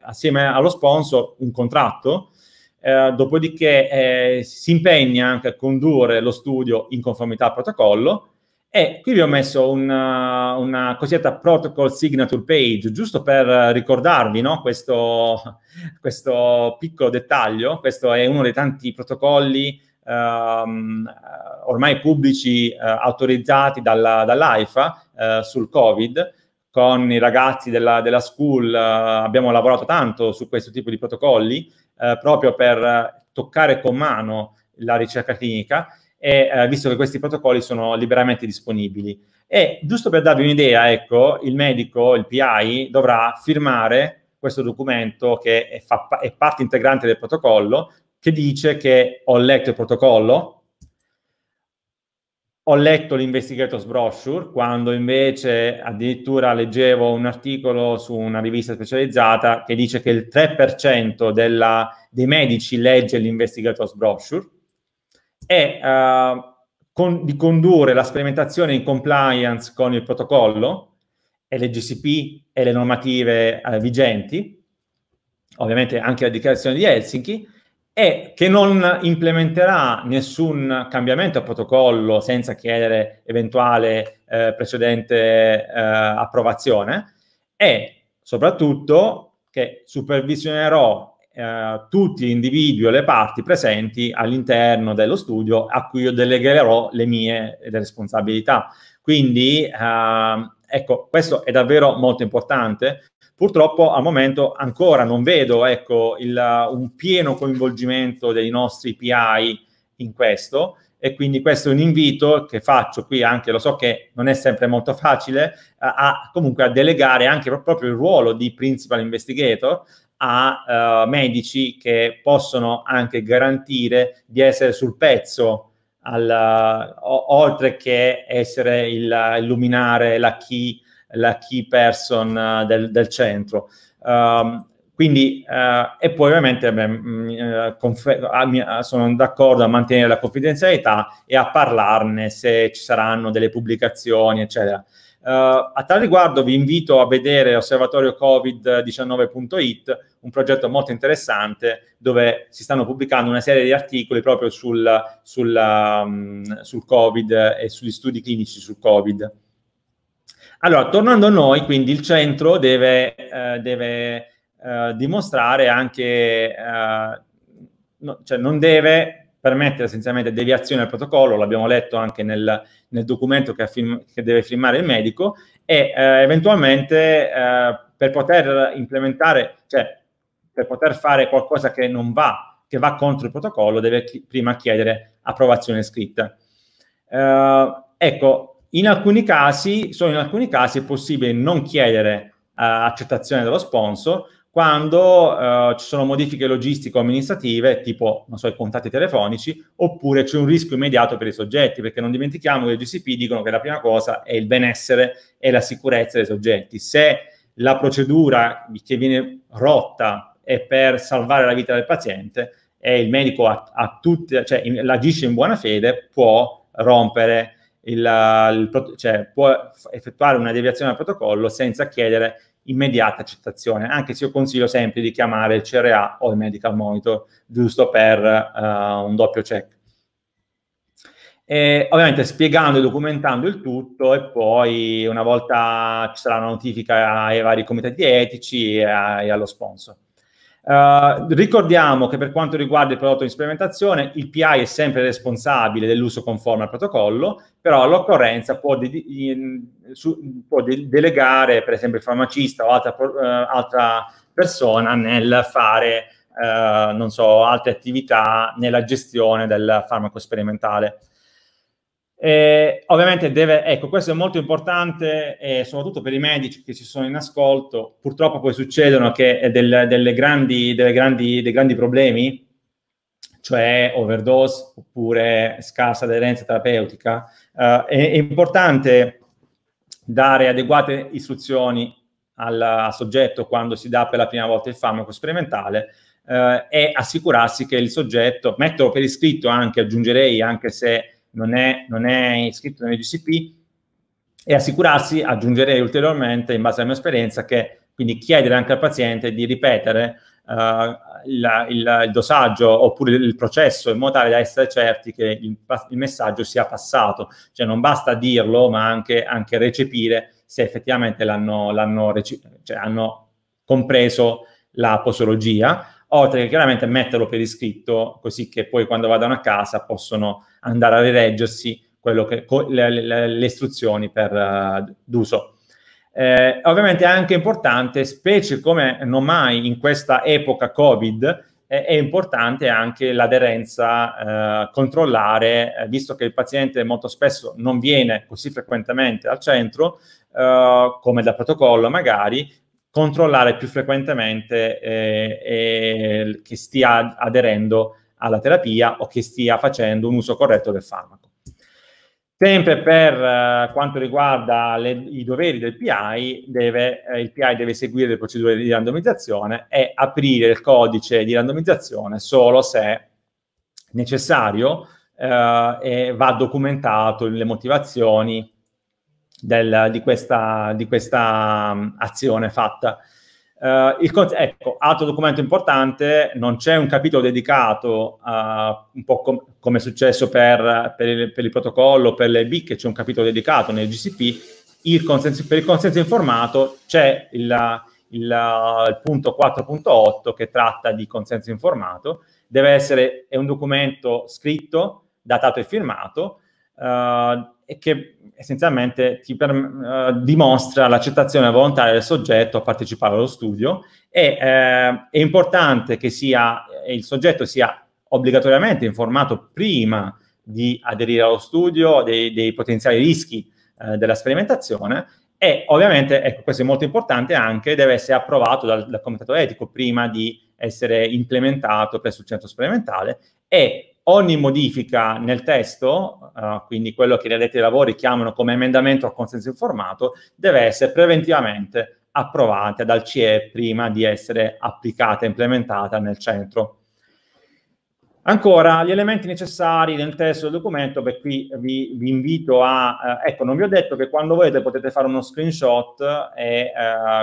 assieme allo sponsor un contratto eh, dopodiché eh, si impegna anche a condurre lo studio in conformità al protocollo. E qui vi ho messo una, eh, una cosiddetta protocol signature page, giusto per ricordarvi no? questo, questo, piccolo dettaglio. Questo è uno dei tanti protocolli ehm, ormai pubblici eh, autorizzati dalla, dall'AIFA eh, sul Covid con i ragazzi della, della school eh, abbiamo lavorato tanto su questo tipo di protocolli eh, proprio per eh, toccare con mano la ricerca clinica, e, eh, visto che questi protocolli sono liberamente disponibili. E giusto per darvi un'idea, ecco, il medico, il PI, dovrà firmare questo documento che è, fa, è parte integrante del protocollo, che dice che ho letto il protocollo, ho letto l'investigators brochure, quando invece addirittura leggevo un articolo su una rivista specializzata che dice che il 3% della, dei medici legge l'investigators brochure e uh, con, di condurre la sperimentazione in compliance con il protocollo e le GCP e le normative uh, vigenti, ovviamente anche la dichiarazione di Helsinki, e che non implementerà nessun cambiamento al protocollo senza chiedere eventuale eh, precedente eh, approvazione e soprattutto che supervisionerò eh, tutti gli individui e le parti presenti all'interno dello studio a cui io delegherò le mie le responsabilità. Quindi, ehm, ecco, questo è davvero molto importante Purtroppo al momento ancora non vedo ecco, il, un pieno coinvolgimento dei nostri PI in questo e quindi questo è un invito che faccio qui anche, lo so che non è sempre molto facile, a, comunque a delegare anche proprio il ruolo di principal investigator a uh, medici che possono anche garantire di essere sul pezzo al, o, oltre che essere il, illuminare la key la key person eh, del, del centro. Um, quindi, uh, e poi ovviamente beh, mh, mm, eh, confer- a ah, mia, ah, sono d'accordo a mantenere la confidenzialità e a parlarne se ci saranno delle pubblicazioni, eccetera. Uh, a tal riguardo vi invito a vedere osservatorio covid19.it, un progetto molto interessante dove si stanno pubblicando una serie di articoli proprio sul, sul, um, sul Covid e sugli studi clinici sul Covid. Allora, tornando a noi, quindi il centro deve, eh, deve eh, dimostrare anche, eh, no, cioè non deve permettere essenzialmente deviazione al protocollo, l'abbiamo letto anche nel, nel documento che, affirma, che, deve firmare il medico, e eh, eventualmente eh, per poter implementare, cioè per poter fare qualcosa che non va, che va contro il protocollo, deve chi- prima chiedere approvazione scritta. Eh, ecco, in alcuni casi, solo in alcuni casi è possibile non chiedere uh, accettazione dello sponsor quando uh, ci sono modifiche logistico-amministrative, tipo, non so, i contatti telefonici, oppure c'è un rischio immediato per i soggetti, perché non dimentichiamo che i GCP dicono che la prima cosa è il benessere e la sicurezza dei soggetti. Se la procedura che viene rotta è per salvare la vita del paziente e il medico ha, ha tutte, cioè in, l'agisce in buona fede, può rompere il, il, cioè, può effettuare una deviazione al protocollo senza chiedere immediata accettazione, anche se io consiglio sempre di chiamare il CRA o il medical monitor, giusto per uh, un doppio check. E, ovviamente spiegando e documentando il tutto e poi una volta ci sarà una notifica ai vari comitati etici e, a, e allo sponsor. Eh, ricordiamo che per quanto riguarda il prodotto di sperimentazione, il PI è sempre responsabile dell'uso conforme al protocollo, però all'occorrenza può, de- su- può de- delegare, per esempio, il farmacista o altra, pro- uh, altra persona nel fare, uh, non so, altre attività nella gestione del farmaco sperimentale. Eh, ovviamente deve, ecco, questo è molto importante eh, soprattutto per i medici che ci sono in ascolto. Purtroppo poi succedono che, eh, delle grandi, delle grandi, dei grandi problemi, cioè overdose oppure scarsa aderenza terapeutica. Eh, è, è, importante dare adeguate istruzioni al, al, soggetto quando si dà per la prima volta il farmaco sperimentale eh, e assicurarsi che il soggetto, metto per iscritto anche, aggiungerei anche se non è, non è iscritto nel GCP e assicurarsi, aggiungerei ulteriormente, in base alla mia esperienza, che quindi chiedere anche al paziente di ripetere uh, la, il, il, dosaggio oppure il processo in modo tale da essere certi che il, il messaggio sia passato. Cioè non basta dirlo, ma anche, anche recepire se effettivamente l'hanno, l'hanno cioè hanno compreso la posologia, oltre che chiaramente metterlo per iscritto, così che poi quando vadano a casa possono andare a rileggersi che, le, le, le, istruzioni per, uh, d'uso. Eh, ovviamente è anche importante, specie come non mai in questa epoca Covid, eh, è importante anche l'aderenza eh, controllare, eh, visto che il paziente molto spesso non viene così frequentemente al centro, eh, come da protocollo magari, controllare più frequentemente che stia aderendo alla terapia o che stia facendo un uso corretto del farmaco. Sempre per eh, quanto riguarda le, i doveri del PI, deve, eh, il PI deve seguire le procedure di randomizzazione e aprire il codice di randomizzazione solo se necessario eh, e va documentato le motivazioni del, di, questa, di, questa, mm, azione fatta. Uh, il, ecco, altro documento importante, non c'è un capitolo dedicato, uh, un po' com- come è successo per, per, il, per, il, protocollo, per le BIC, c'è un capitolo dedicato nel GCP, il consenso, per il consenso informato c'è il, il, il, punto 4.8 che tratta di consenso informato, deve essere, è un documento scritto, datato e firmato, uh, e che essenzialmente ti per, eh, dimostra l'accettazione volontaria del soggetto a partecipare allo studio e eh, è importante che sia, eh, il soggetto sia obbligatoriamente informato prima di aderire allo studio dei, dei potenziali rischi eh, della sperimentazione e ovviamente, ecco, questo è molto importante anche, deve essere approvato dal, dal comitato etico prima di essere implementato presso il centro sperimentale e ogni modifica nel testo, uh, quindi quello che gli addetti ai lavori chiamano come emendamento a consenso informato, deve essere preventivamente approvata dal CE prima di essere applicata e implementata nel centro. Ancora, gli elementi necessari nel testo del documento, beh, qui vi, vi invito a... Eh, ecco, non vi ho detto che quando volete potete fare uno screenshot e eh,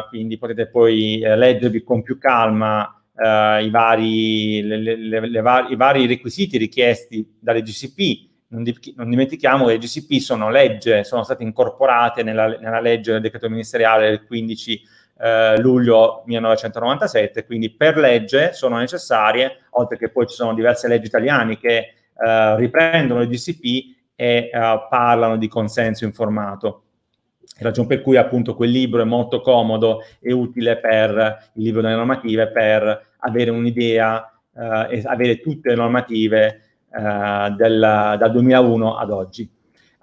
quindi potete poi eh, leggervi con più calma eh, i, vari, le, le, le var- i, vari, requisiti richiesti dalle GCP. Non, di- non, dimentichiamo che le GCP sono legge, sono state incorporate nella, nella legge del decreto ministeriale del 15 eh, luglio 1997, quindi per legge sono necessarie, oltre che poi ci sono diverse leggi italiane che eh, riprendono le GCP e eh, parlano di consenso informato ragione per cui appunto quel libro è molto comodo e utile per il libro delle normative per avere un'idea eh, e avere tutte le normative eh, del, dal 2001 ad oggi.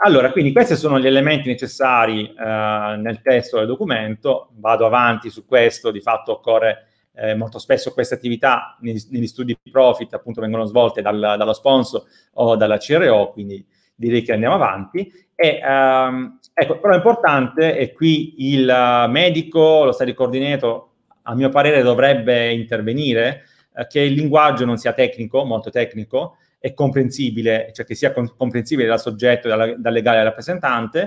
Allora, quindi questi sono gli elementi necessari eh, nel testo del documento, vado avanti su questo, di fatto occorre eh, molto spesso queste attività negli, negli studi di profit appunto vengono svolte dal, dallo sponsor o dalla CRO, quindi direi che andiamo avanti e ehm, Ecco, però è importante, e qui il eh, medico, lo study coordinator, a mio parere dovrebbe intervenire, eh, che il linguaggio non sia tecnico, molto tecnico, e comprensibile, cioè che sia comprensibile dal soggetto, dalla, dal legale al rappresentante,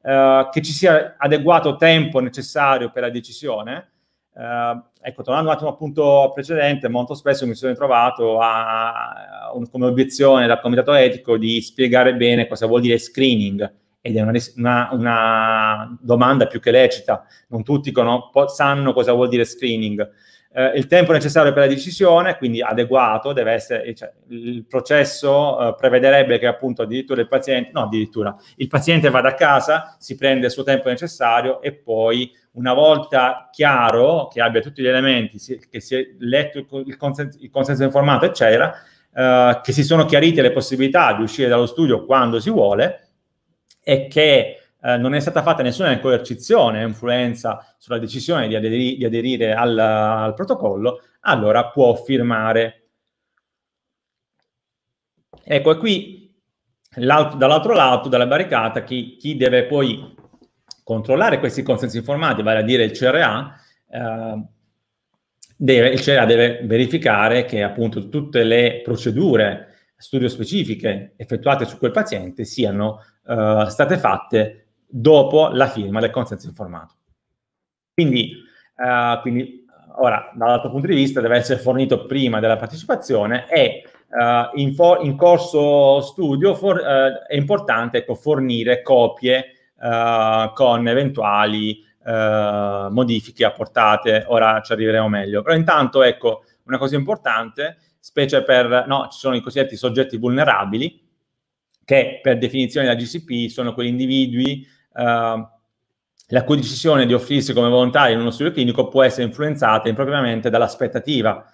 eh, che ci sia adeguato tempo necessario per la decisione. Eh, ecco, tornando un attimo al punto precedente, molto spesso mi sono trovato a, a un, come obiezione dal comitato etico di spiegare bene cosa vuol dire screening ed è una, una, una domanda più che lecita. Non tutti con, po- sanno cosa vuol dire screening. Eh, il tempo necessario per la decisione, quindi adeguato, deve essere, eh, cioè, il processo eh, prevederebbe che appunto addirittura il paziente, no addirittura, il paziente vada a casa, si prende il suo tempo necessario e poi una volta chiaro, che abbia tutti gli elementi, si, che si è letto il, il, consenso, il consenso informato, eccetera, eh, che si sono chiarite le possibilità di uscire dallo studio quando si vuole, è che eh, non è stata fatta nessuna coercizione, influenza sulla decisione di, aderi di aderire al, al protocollo, allora può firmare. Ecco, e qui dall'altro lato, dalla barricata, chi, chi, deve poi controllare questi consensi informati, vale a dire il CRA, eh, deve, il CRA deve verificare che appunto tutte le procedure studio specifiche effettuate su quel paziente siano eh, state fatte dopo la firma del consenso informato. Quindi, eh, quindi ora, dall'altro punto di vista, deve essere fornito prima della partecipazione e eh, in, for- in, corso studio for- eh, è importante ecco, fornire copie eh, con eventuali modifiche apportate. Ora ci arriveremo meglio. Però intanto, ecco, una cosa importante, specie per, no, ci sono i cosiddetti soggetti vulnerabili, che per definizione della GCP sono quegli individui eh, la cui decisione di offrirsi come volontario in uno studio clinico può essere influenzata impropriamente dall'aspettativa.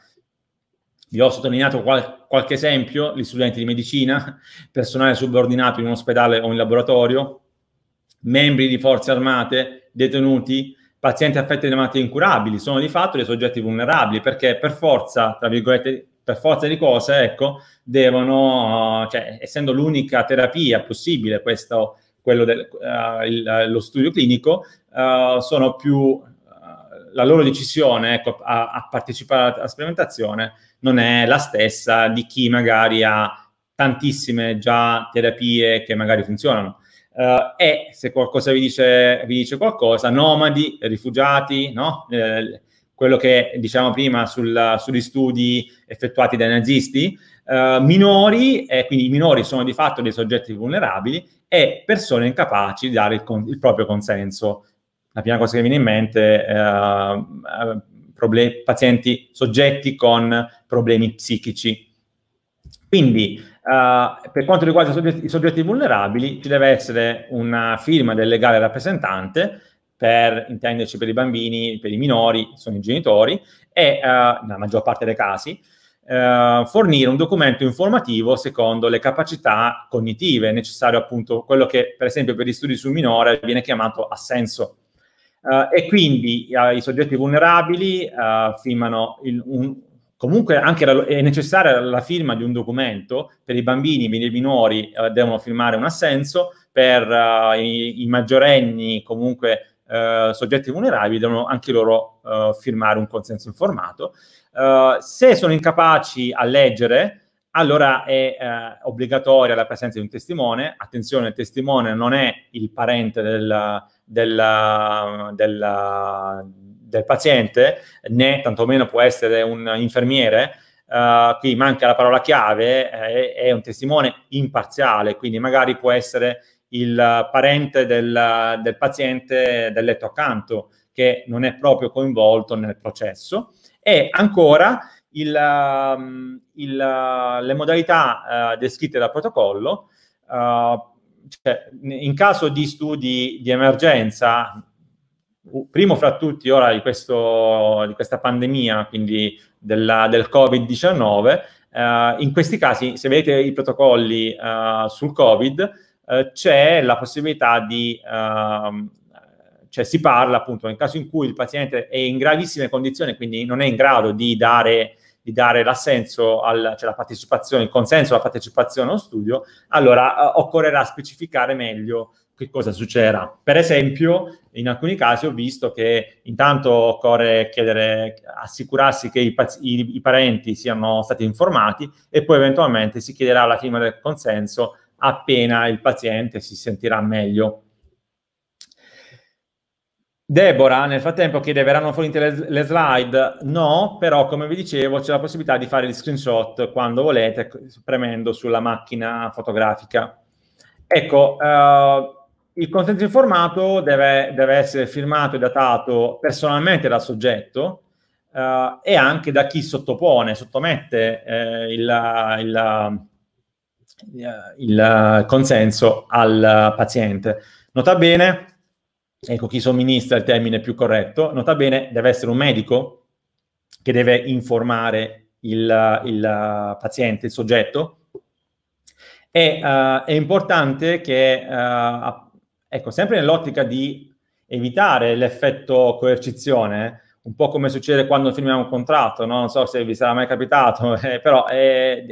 Vi ho sottolineato qual- qualche esempio, gli studenti di medicina, personale subordinato in un ospedale o in laboratorio, membri di forze armate, detenuti, pazienti affetti da malattie incurabili, sono di fatto dei soggetti vulnerabili perché per forza, tra virgolette, per forza di cose, ecco, devono, eh, cioè, essendo l'unica terapia possibile, questo, quello del, uh, il, eh, lo studio clinico, uh, sono più, uh, la loro decisione ecco, a, a, partecipare alla sperimentazione non è la stessa di chi magari ha tantissime già terapie che magari funzionano. e se qualcosa vi dice, vi dice qualcosa, nomadi, rifugiati, no? Eh, quello che diciamo prima sul, sugli studi effettuati dai nazisti, eh, minori, e quindi i minori sono di fatto dei soggetti vulnerabili e persone incapaci di dare il, con, il proprio consenso. La prima cosa che viene in mente eh, eh pazienti, soggetti con problemi psichici. Quindi, eh, per quanto riguarda i soggetti, i soggetti vulnerabili, ci deve essere una firma del legale rappresentante per intenderci per i bambini, per i minori, sono i genitori, e uh, nella maggior parte dei casi, uh, fornire un documento informativo secondo le capacità cognitive necessario appunto quello che per esempio per gli studi sul minore viene chiamato assenso. Uh, e quindi i soggetti vulnerabili firmano il, un, comunque la, è necessaria la firma di un documento, per i bambini i minori devono firmare un assenso, per i, i maggiorenni comunque eh, soggetti vulnerabili devono anche loro eh, firmare un consenso informato. Eh, se sono incapaci a leggere, allora è eh, obbligatoria la presenza di un testimone. Attenzione, il testimone non è il parente del, del, del, del paziente, né tantomeno può essere un infermiere. Uh, qui manca la parola chiave, eh, è un testimone imparziale, quindi magari può essere il parente del, del paziente del letto accanto, che non è proprio coinvolto nel processo. E ancora il, um, il, uh, le modalità uh, descritte dal protocollo, uh, cioè, in caso di studi di emergenza, primo fra tutti ora di, questo, di questa pandemia, quindi della, del Covid-19, uh, in questi casi, se vedete i protocolli uh, sul Covid, eh, c'è la possibilità di, ehm, cioè si parla appunto nel caso in cui il paziente è in gravissime condizioni, quindi non è in grado di dare, di dare l'assenso, al, cioè la partecipazione, il consenso alla partecipazione allo studio, allora eh, occorrerà specificare meglio che cosa succederà. Per esempio, in alcuni casi ho visto che intanto occorre chiedere, assicurarsi che i, i, i parenti siano stati informati e poi eventualmente si chiederà la firma del consenso appena il paziente si sentirà meglio. Debora, nel frattempo chiede, verranno fornite le, slide? No, però come vi dicevo c'è la possibilità di fare gli screenshot quando volete, premendo sulla macchina fotografica. Ecco, eh, il contenuto informato deve, deve, essere firmato e datato personalmente dal soggetto eh, e anche da chi sottopone, sottomette eh, il, il eh, il consenso al paziente. Nota bene, ecco chi somministra il termine più corretto, nota bene deve essere un medico che deve informare il, il paziente, il soggetto, e uh, è importante che, uh, ecco, sempre nell'ottica di evitare l'effetto coercizione, un po' come succede quando firmiamo un contratto, no? non so se vi sarà mai capitato, eh, però è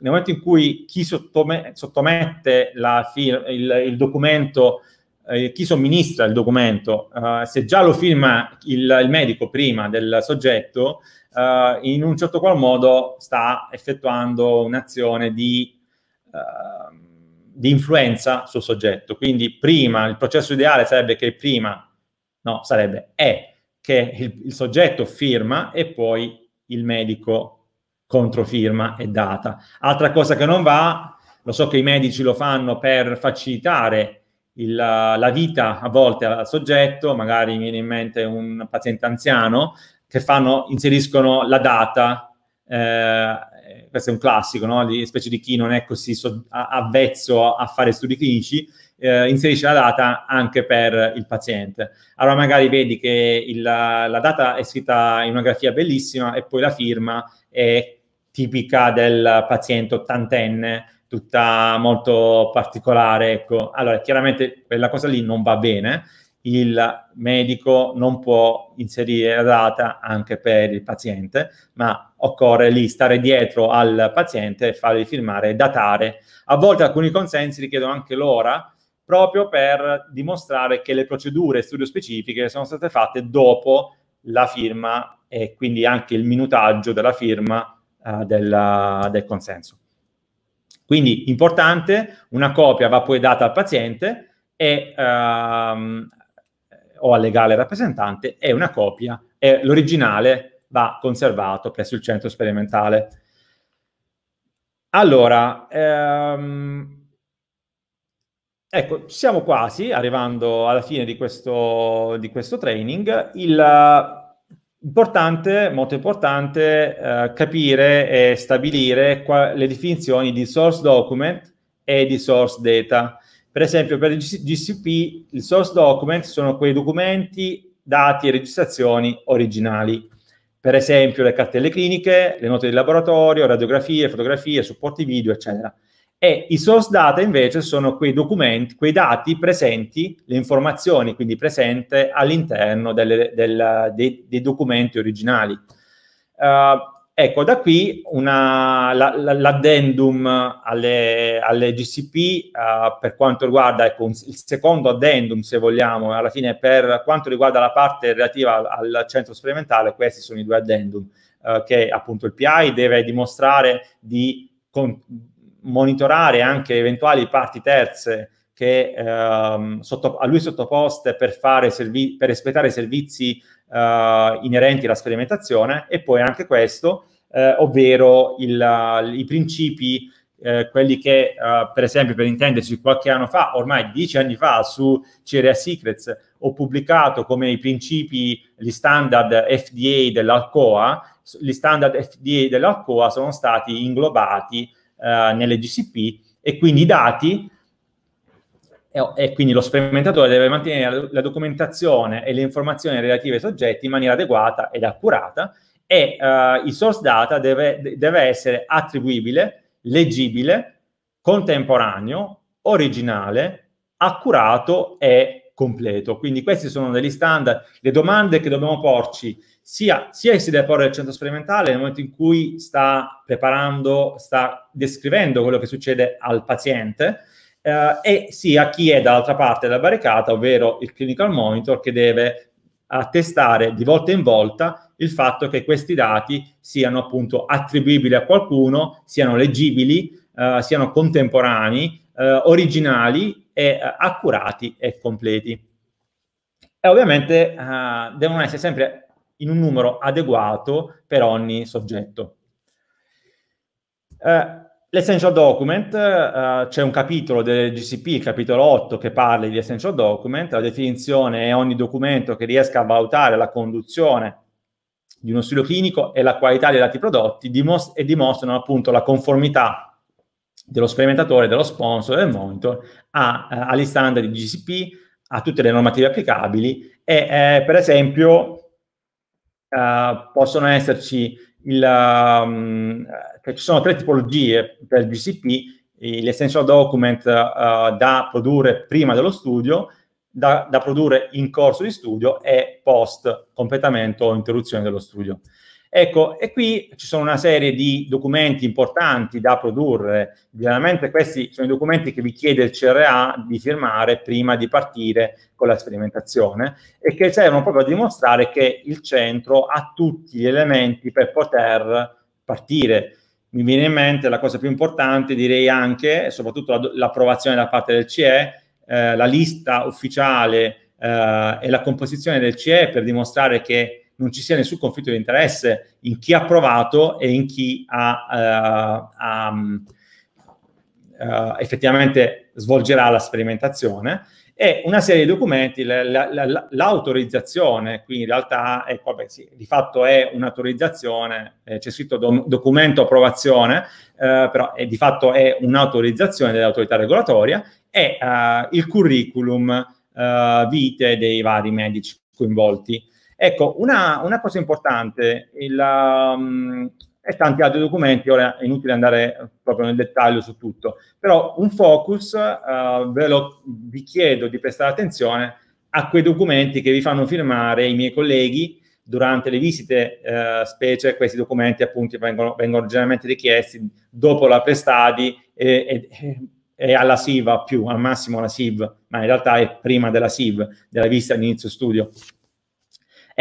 nel momento in cui chi sottomette la, il, il, documento, eh, chi somministra il documento, eh, se già lo firma il, il medico prima del soggetto, eh, in un certo qual modo sta effettuando un'azione di, ehm, di, influenza sul soggetto. Quindi prima, il processo ideale sarebbe che prima, no, sarebbe è che il, il soggetto firma e poi il medico firma controfirma e data. Altra cosa che non va, lo so che i medici lo fanno per facilitare il, la vita a volte al soggetto, magari mi viene in mente un paziente anziano, che fanno, inseriscono la data, eh, questo è un classico, no? di, specie di chi non è così so, avvezzo a fare studi clinici, eh, inserisce la data anche per il paziente. Allora magari vedi che il, la data è scritta in una grafia bellissima e poi la firma è tipica del paziente ottantenne, tutta molto particolare. Ecco. Allora, chiaramente quella cosa lì non va bene, il medico non può inserire la data anche per il paziente, ma occorre lì stare dietro al paziente, fargli firmare e datare. A volte alcuni consensi richiedono anche l'ora, proprio per dimostrare che le procedure studio specifiche sono state fatte dopo la firma e quindi anche il minutaggio della firma eh, della, del consenso. Quindi importante, una copia va poi data al paziente e, ehm, o al legale rappresentante e una copia, e l'originale va conservato presso il centro sperimentale. Allora, ehm, ecco, siamo quasi arrivando alla fine di questo, di questo training. Il, Importante, molto importante, eh, capire e stabilire qua, le definizioni di source document e di source data. Per esempio, per il GCP, il source document sono quei documenti, dati e registrazioni originali. Per esempio, le cartelle cliniche, le note di laboratorio, radiografie, fotografie, supporti video, eccetera e i source data invece sono quei documenti, quei dati presenti, le informazioni quindi presente all'interno delle, del, dei, dei, documenti originali. Uh, ecco, da qui una, la, la, l'addendum alle, alle GCP uh, eh, per quanto riguarda ecco, un, il secondo addendum, se vogliamo, alla fine per quanto riguarda la parte relativa al, al centro sperimentale, questi sono i due addendum, uh, che appunto il PI deve dimostrare di... Con, monitorare anche eventuali parti terze che, ehm, sotto, a lui sottoposte per, fare servi- per rispettare i servizi eh, inerenti alla sperimentazione e poi anche questo, eh, ovvero il, i principi, eh, quelli che eh, per esempio per intenderci qualche anno fa, ormai dieci anni fa su Cerea Secrets ho pubblicato come i principi, gli standard FDA dell'Alcoa, gli standard FDA dell'Alcoa sono stati inglobati eh, nelle GCP e quindi i dati e, e quindi lo sperimentatore deve mantenere la, la, documentazione e le informazioni relative ai soggetti in maniera adeguata ed accurata e eh, il source data deve, deve essere attribuibile, leggibile, contemporaneo, originale, accurato e completo. Quindi questi sono degli standard, le domande che dobbiamo porci sia, sia si deve porre il centro sperimentale nel momento in cui sta preparando, sta descrivendo quello che succede al paziente, eh, e sia chi è dall'altra parte della barricata, ovvero il clinical monitor che deve attestare di volta in volta il fatto che questi dati siano appunto attribuibili a qualcuno, siano leggibili, eh, siano contemporanei eh, originali e eh, accurati e completi. E ovviamente eh, devono essere sempre in un numero adeguato per ogni soggetto. Eh, L'Essential Document, eh, c'è un capitolo del GCP, capitolo 8, che parla di Essential Document, la definizione è ogni documento che riesca a valutare la conduzione di uno studio clinico e la qualità dei dati prodotti dimos- e dimostrano appunto la conformità dello sperimentatore, dello sponsor, del monitor, a, eh, agli standard di GCP, a tutte le normative applicabili e eh, per esempio eh, possono esserci il, um, ci sono tre tipologie per GCP, l'essential document uh, da produrre prima dello studio, da, da, produrre in corso di studio e post completamento o interruzione dello studio. Ecco, e qui ci sono una serie di documenti importanti da produrre. Generalmente questi sono i documenti che vi chiede il CRA di firmare prima di partire con la sperimentazione e che servono proprio a dimostrare che il centro ha tutti gli elementi per poter partire. Mi viene in mente la cosa più importante, direi anche, e soprattutto l'approvazione da parte del CE, eh, la lista ufficiale eh, e la composizione del CE per dimostrare che non ci sia nessun conflitto di interesse in chi ha provato e in chi ha, uh, uh, effettivamente svolgerà la sperimentazione e una serie di documenti, l'autorizzazione, la, la, qui in realtà è, vabbè, sì, di fatto è un'autorizzazione, eh, c'è scritto do, documento approvazione, eh, però è, di fatto è un'autorizzazione dell'autorità regolatoria e eh, il curriculum eh, vitae dei vari medici coinvolti. Ecco, una, una cosa importante, il, um, e tanti altri documenti, ora è inutile andare proprio nel dettaglio su tutto, però un focus, uh, ve lo, vi chiedo di prestare attenzione a quei documenti che vi fanno firmare i miei colleghi durante le visite, eh, specie questi documenti appunto vengono, vengono generalmente richiesti dopo la prestadi e, e, e, alla SIV a più, al massimo alla SIV, ma in realtà è prima della SIV, della visita all'inizio studio.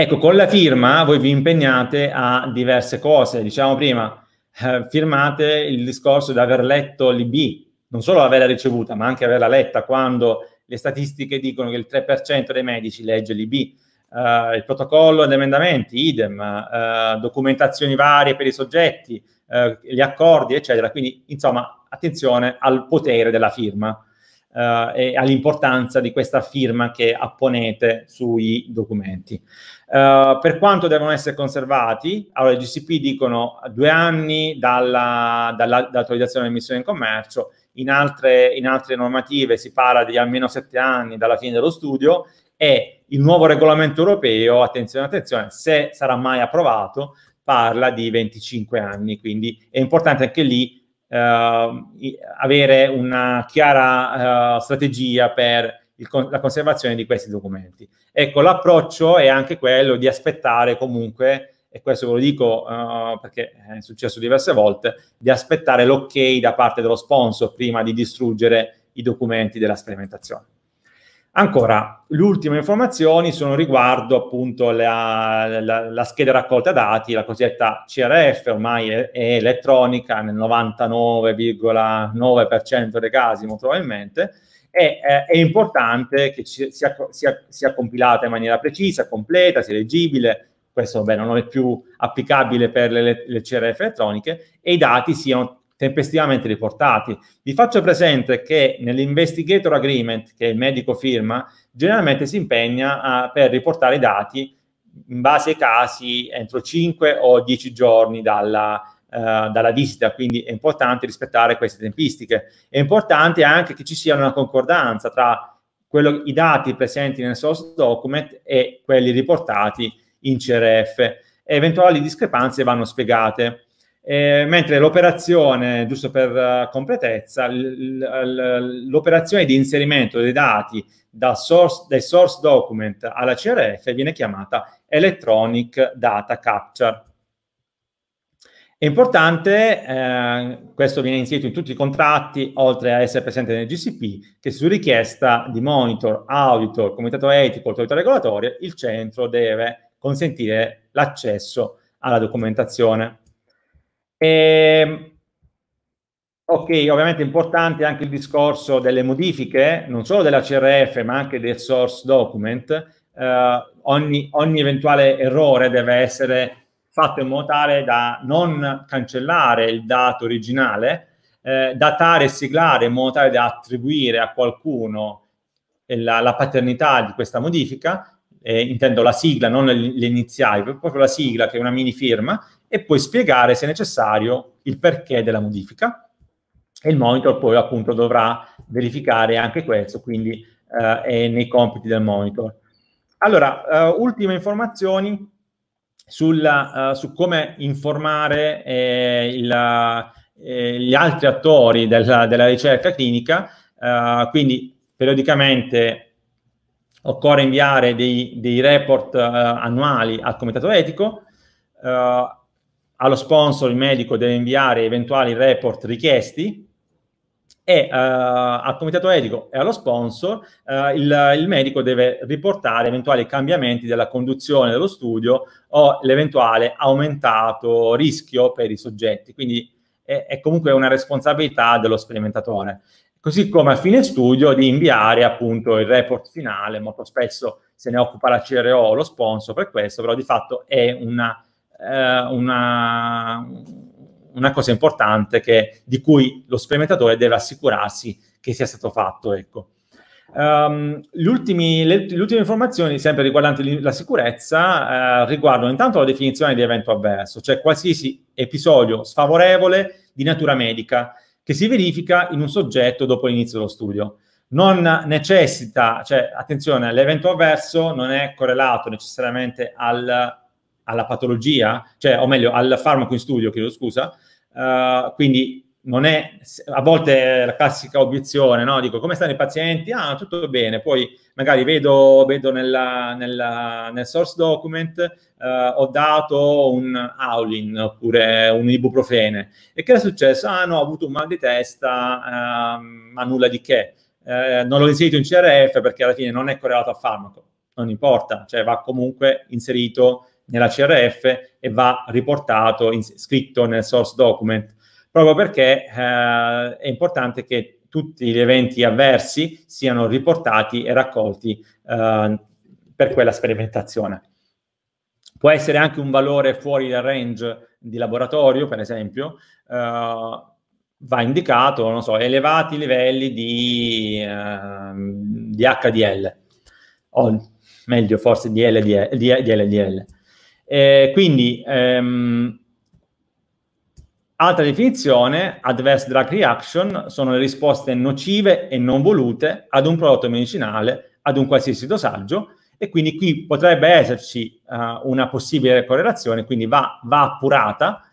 Ecco, con la firma voi vi impegnate a diverse cose. Diciamo prima, eh, firmate il discorso di aver letto l'IB, non solo averla ricevuta, ma anche averla letta quando le statistiche dicono che il 3% dei medici legge l'IB. Uh, eh, il protocollo ed emendamenti, idem, uh, documentazioni varie per i soggetti, uh, gli accordi, eccetera. Quindi, insomma, attenzione al potere della firma eh, e all'importanza di questa firma che apponete sui documenti. Eh, per quanto devono essere conservati, allora i GCP dicono due anni dalla, dalla, dall'autorizzazione dell'emissione in commercio, in altre, in altre normative si parla di almeno sette anni dalla fine dello studio e il nuovo regolamento europeo, attenzione, attenzione, se sarà mai approvato, parla di 25 anni, quindi è importante anche lì Ehm, avere una chiara eh, strategia per il, la conservazione di questi documenti. Ecco, l'approccio è anche quello di aspettare comunque e questo ve lo dico uh, perché è successo diverse volte, di aspettare l'ok da parte dello sponsor prima di distruggere i documenti della sperimentazione. Ancora, le ultime informazioni sono riguardo appunto la, la, la, scheda raccolta dati, la cosiddetta CRF, ormai è, è elettronica nel 99,9% dei casi molto probabilmente, e eh, è importante che ci, sia, sia, sia, compilata in maniera precisa, completa, sia leggibile, questo vabbè, non è più applicabile per le, le CRF elettroniche, e i dati siano tempestivamente riportati. Vi faccio presente che nell'investigator agreement che il medico firma, generalmente si impegna a, ah, per riportare i dati in base ai casi entro 5 o 10 giorni dalla, eh, dalla visita, quindi è importante rispettare queste tempistiche. È importante anche che ci sia una concordanza tra quello, i dati presenti nel source document e quelli riportati in CRF. Eventuali discrepanze vanno spiegate. Eh, mentre l'operazione, giusto per eh, completezza, l'operazione di inserimento dei dati dal source, dai source document alla CRF viene chiamata electronic data capture. È importante, eh, questo viene inserito in tutti i contratti, oltre a essere presente nel GCP, che su richiesta di monitor, auditor, comitato etico, autorità regolatoria, il centro deve consentire l'accesso alla documentazione. E, ehm, ok, ovviamente è importante anche il discorso delle modifiche, non solo della CRF, ma anche del source document. Eh, ogni, ogni eventuale errore deve essere fatto in modo tale da non cancellare il dato originale, eh, datare e siglare in modo tale da attribuire a qualcuno la, la paternità di questa modifica, eh, intendo la sigla, non le, le iniziali, proprio la sigla che è una mini firma, e poi spiegare, se necessario, il perché della modifica. E il monitor poi appunto dovrà verificare anche questo, quindi eh, è nei compiti del monitor. Allora, eh, ultime informazioni sulla, uh, eh, su come informare eh, il, eh, gli altri attori della, della ricerca clinica. Uh, quindi periodicamente occorre inviare dei, dei report uh, annuali al comitato etico. Uh, allo sponsor il medico deve inviare eventuali report richiesti e uh, al comitato etico e allo sponsor uh, il, il, medico deve riportare eventuali cambiamenti della conduzione dello studio o l'eventuale aumentato rischio per i soggetti. Quindi è, è comunque una responsabilità dello sperimentatore. Così come a fine studio di inviare appunto il report finale, molto spesso se ne occupa la CRO o lo sponsor per questo, però di fatto è una eh, una, una, cosa importante che, di cui lo sperimentatore deve assicurarsi che sia stato fatto. Ecco. Um, ultimi, le, le, ultime informazioni, sempre riguardanti la sicurezza, eh, riguardano intanto la definizione di evento avverso, cioè qualsiasi episodio sfavorevole di natura medica che si verifica in un soggetto dopo l'inizio dello studio. Non necessita, cioè attenzione, l'evento avverso non è correlato necessariamente al alla patologia, cioè, o meglio, al farmaco in studio, chiedo scusa. Uh, quindi non è a volte la classica obiezione, no? Dico come stanno i pazienti? Ah, tutto bene. Poi magari vedo, vedo nella, nella, nel source document eh, ho dato un Aulin oppure un ibuprofene. E che è successo? Ah, no, ho avuto un mal di testa, eh, ma nulla di che. Eh, non l'ho inserito in CRF perché alla fine non è correlato al farmaco. Non importa, cioè va comunque inserito nella CRF e va riportato, in, scritto nel source document, proprio perché eh, è importante che tutti gli eventi avversi siano riportati e raccolti eh, per quella sperimentazione. Può essere anche un valore fuori dal range di laboratorio, per esempio, eh, va indicato, non so, elevati livelli di, ehm, di HDL, o meglio forse di LDL. Di, di LDL. Eh, quindi, ehm, altra definizione, adverse drug reaction, sono le risposte nocive e non volute ad un prodotto medicinale, ad un qualsiasi dosaggio, e quindi qui potrebbe esserci uh, una possibile correlazione, quindi va, va appurata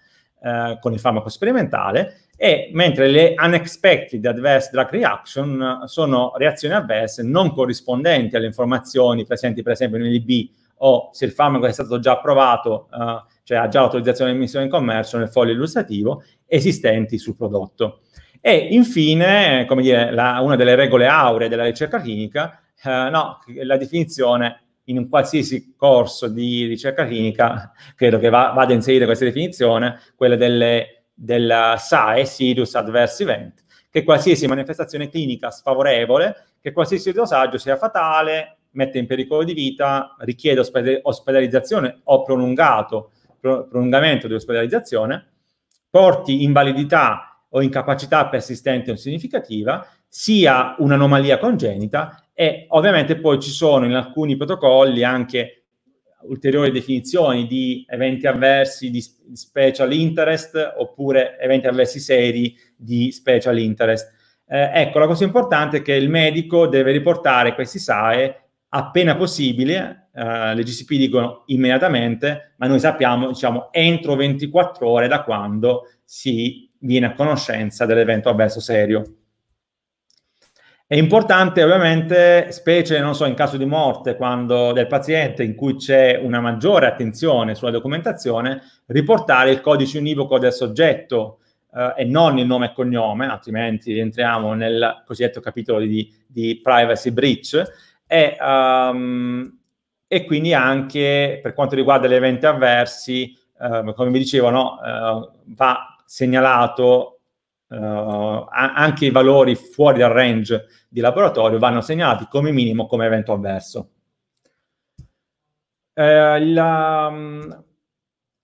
uh, con il farmaco sperimentale, e mentre le unexpected adverse drug reaction sono reazioni avverse non corrispondenti alle informazioni presenti per esempio nell'IB o se il farmaco è stato già approvato, eh, cioè ha già l'autorizzazione di emissione in commercio nel foglio illustrativo, esistenti sul prodotto. E infine, come dire, la, una delle regole auree della ricerca clinica, eh, no, la definizione in un qualsiasi corso di ricerca clinica, credo che va, vada inserita questa definizione, quella delle, della SAE, Serious Adverse Event, che qualsiasi manifestazione clinica sfavorevole, che qualsiasi dosaggio sia fatale, mette in pericolo di vita, richiede ospedalizzazione o prolungato, prolungamento di ospedalizzazione, porti invalidità o incapacità persistente o significativa, sia un'anomalia congenita e ovviamente poi ci sono in alcuni protocolli anche ulteriori definizioni di eventi avversi di special interest oppure eventi avversi seri di special interest. Eh, ecco, la cosa importante è che il medico deve riportare questi SAE appena possibile, eh, le GCP dicono immediatamente, ma noi sappiamo, diciamo, entro 24 ore da quando si viene a conoscenza dell'evento avverso serio. È importante ovviamente, specie non so, in caso di morte quando, del paziente in cui c'è una maggiore attenzione sulla documentazione, riportare il codice univoco del soggetto eh, e non il nome e cognome, altrimenti entriamo nel cosiddetto capitolo di, di privacy breach e, um, e quindi anche per quanto riguarda gli eventi avversi, eh, come vi dicevo, no, eh, va segnalato Uh, anche i valori fuori dal range di laboratorio vanno segnalati come minimo come evento avverso. Eh, la,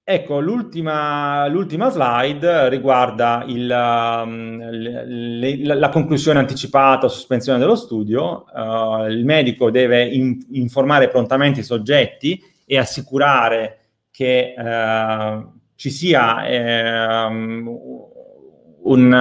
Ecco, l'ultima, l'ultima slide riguarda il, um, la, la conclusione anticipata o sospensione dello studio. Uh, il medico deve in, informare prontamente i soggetti e assicurare che uh, ci sia eh, un,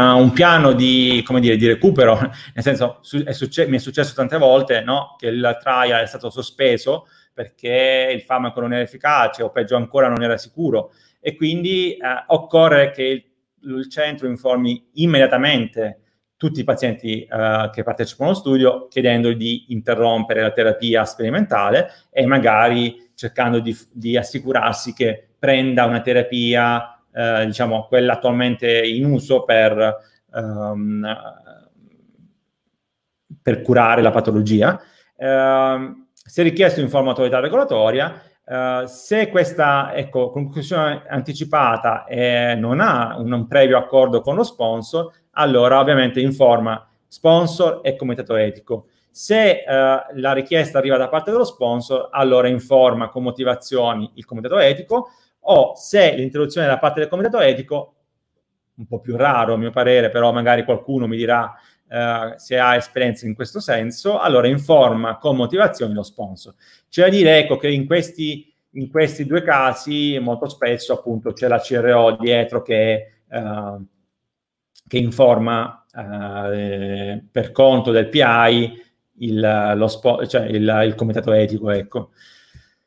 un, piano di, dire, di, recupero. Nel senso, su, è succe- mi è successo tante volte no? che il trial è stato sospeso perché il farmaco non era efficace o peggio ancora non era sicuro e quindi eh, occorre che il, il, centro informi immediatamente tutti i pazienti eh, che partecipano allo studio chiedendogli di interrompere la terapia sperimentale e magari cercando di, di assicurarsi che prenda una terapia, eh, diciamo quella attualmente in uso per, ehm, per curare la patologia. Eh, se richiesto in forma autoritaria regolatoria, Uh, se questa ecco, conclusione anticipata eh, non ha un, un, previo accordo con lo sponsor, allora ovviamente informa sponsor e comitato etico. Se uh, la richiesta arriva da parte dello sponsor, allora informa con motivazioni il comitato etico o se l'introduzione da parte del comitato etico, un po' più raro a mio parere, però magari qualcuno mi dirà eh, se ha esperienze in questo senso, allora informa con motivazione lo sponsor. C'è da dire ecco, che in questi, in questi, due casi molto spesso appunto c'è la CRO dietro che, eh, che informa eh, per conto del PI il, cioè il, il comitato etico. Ecco.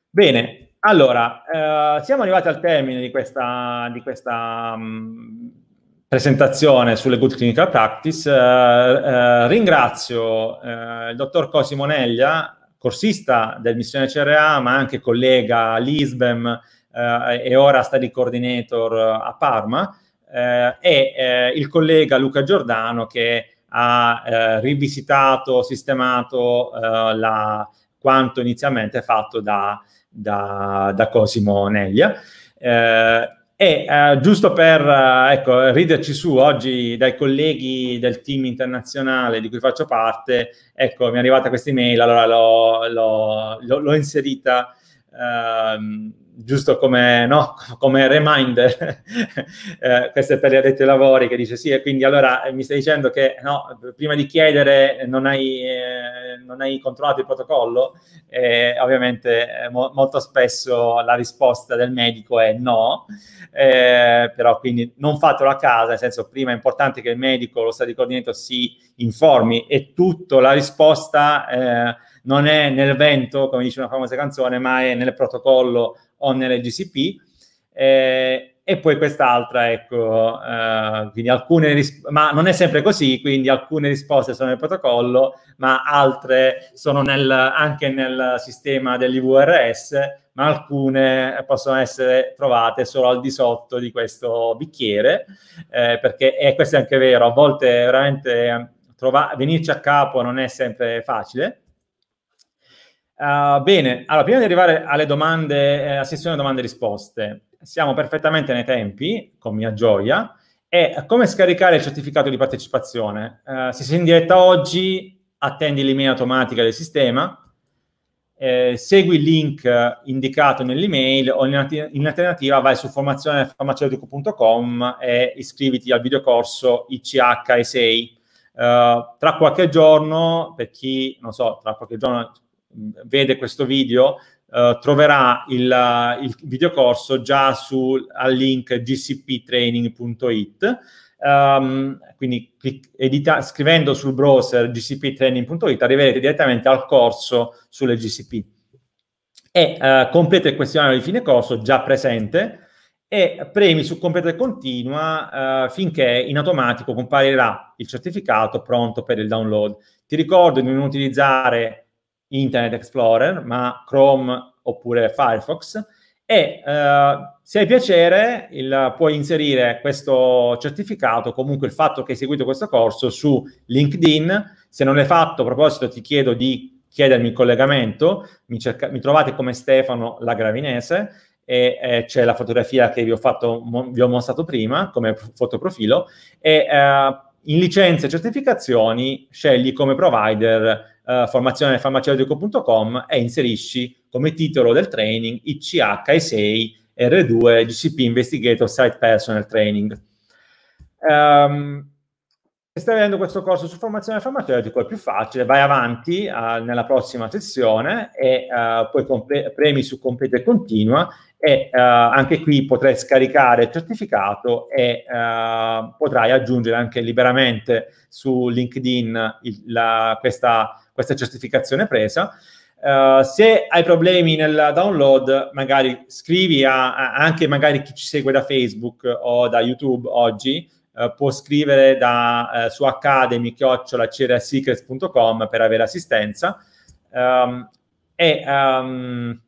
Bene, allora, eh, siamo arrivati al termine di questa, di questa mh, mm, presentazione sulle Good Clinical Practice. Eh, eh, ringrazio eh, il dottor Cosimo Neglia, corsista del Missione CRA, ma anche collega all'ISBEM e ora study coordinator a Parma, e il collega Luca Giordano che ha eh, rivisitato, sistemato eh, la, quanto inizialmente fatto da, da, da Cosimo Neglia. Eh, e uh, giusto per uh, ecco, riderci su oggi dai colleghi del team internazionale di cui faccio parte, ecco, mi è arrivata questa email, allora l'ho, l'ho, l'ho inserita. Uh, giusto come, no? come reminder, eh, questo è per gli addetti ai lavori che dice sì, e quindi allora eh, mi stai dicendo che no, prima di chiedere non hai, eh, non hai controllato il protocollo? E eh, ovviamente eh, mo- molto spesso la risposta del medico è no, eh, però quindi non fatelo a casa, nel senso prima è importante che il medico, lo stato di coordinamento si informi e tutto la risposta Eh, non è nel vento, come dice una famosa canzone, ma è nel protocollo o GCP. Eh, e poi quest'altra, ecco, eh, quindi alcune risp- ma non è sempre così, quindi alcune risposte sono nel protocollo, ma altre sono nel, anche nel sistema dell'IVRS, ma alcune possono essere trovate solo al di sotto di questo bicchiere, eh, perché, e questo è anche vero, a volte veramente eh, trova- venirci a capo non è sempre facile, Uh, bene, allora prima di arrivare alle domande, alla eh, sessione domande e risposte, siamo perfettamente nei tempi, con mia gioia. E come scaricare il certificato di partecipazione? Uh, se sei in diretta oggi, attendi l'email automatica del sistema, eh, segui il link indicato nell'email o in, alternativa vai su formazionefarmaceutico.com e iscriviti al videocorso ICH 6. Uh, eh, tra qualche giorno, per chi, non so, tra qualche giorno vede questo video Uh, troverà il, il videocorso già su, al link gcptraining.it. Um, ehm, quindi clic- edita- scrivendo sul browser gcptraining.it arriverete direttamente al corso sulle GCP e uh, eh, completa il questionario di fine corso già presente e premi su completa e continua uh, finché in automatico comparirà il certificato pronto per il download. Ti ricordo di non utilizzare Internet Explorer, ma Chrome oppure Firefox. E eh, se hai piacere il, puoi inserire questo certificato, comunque il fatto che hai seguito questo corso su LinkedIn. Se non l'hai fatto, a proposito, ti chiedo di chiedermi il collegamento. Mi, cerca, mi trovate come Stefano Lagravinese e eh, c'è la fotografia che vi ho, fatto, mo, vi ho mostrato prima come fotoprofilo. E, eh, in licenze e certificazioni scegli come provider eh, formazionefarmaceutico.com e inserisci come titolo del training ICH6 R2 GCP Investigator Site Personal Training. Um, se stai vedendo questo corso su formazione farmaceutica è più facile, vai avanti uh, nella prossima sessione e uh, eh, poi comple- premi su complete e continua e uh, anche qui potrai scaricare il certificato e uh, potrai aggiungere anche liberamente su LinkedIn il, la, questa, questa, certificazione presa. Uh, se hai problemi nel download, magari scrivi a, a, anche magari chi ci segue da Facebook o da YouTube oggi, può scrivere da, su academy per avere assistenza. Um, e um,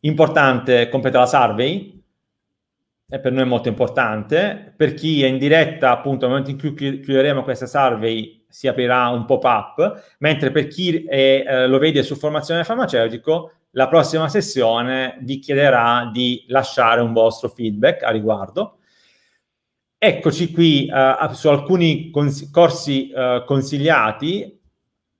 importante completare la survey, è per noi molto importante. Per chi è in diretta, appunto, nel momento in cui chiuderemo questa survey, si aprirà un pop-up, mentre per chi è, eh, lo vede su formazione farmaceutico, la prossima sessione vi chiederà di lasciare un vostro feedback a riguardo. Eccoci qui eh, su alcuni cons- corsi eh, consigliati,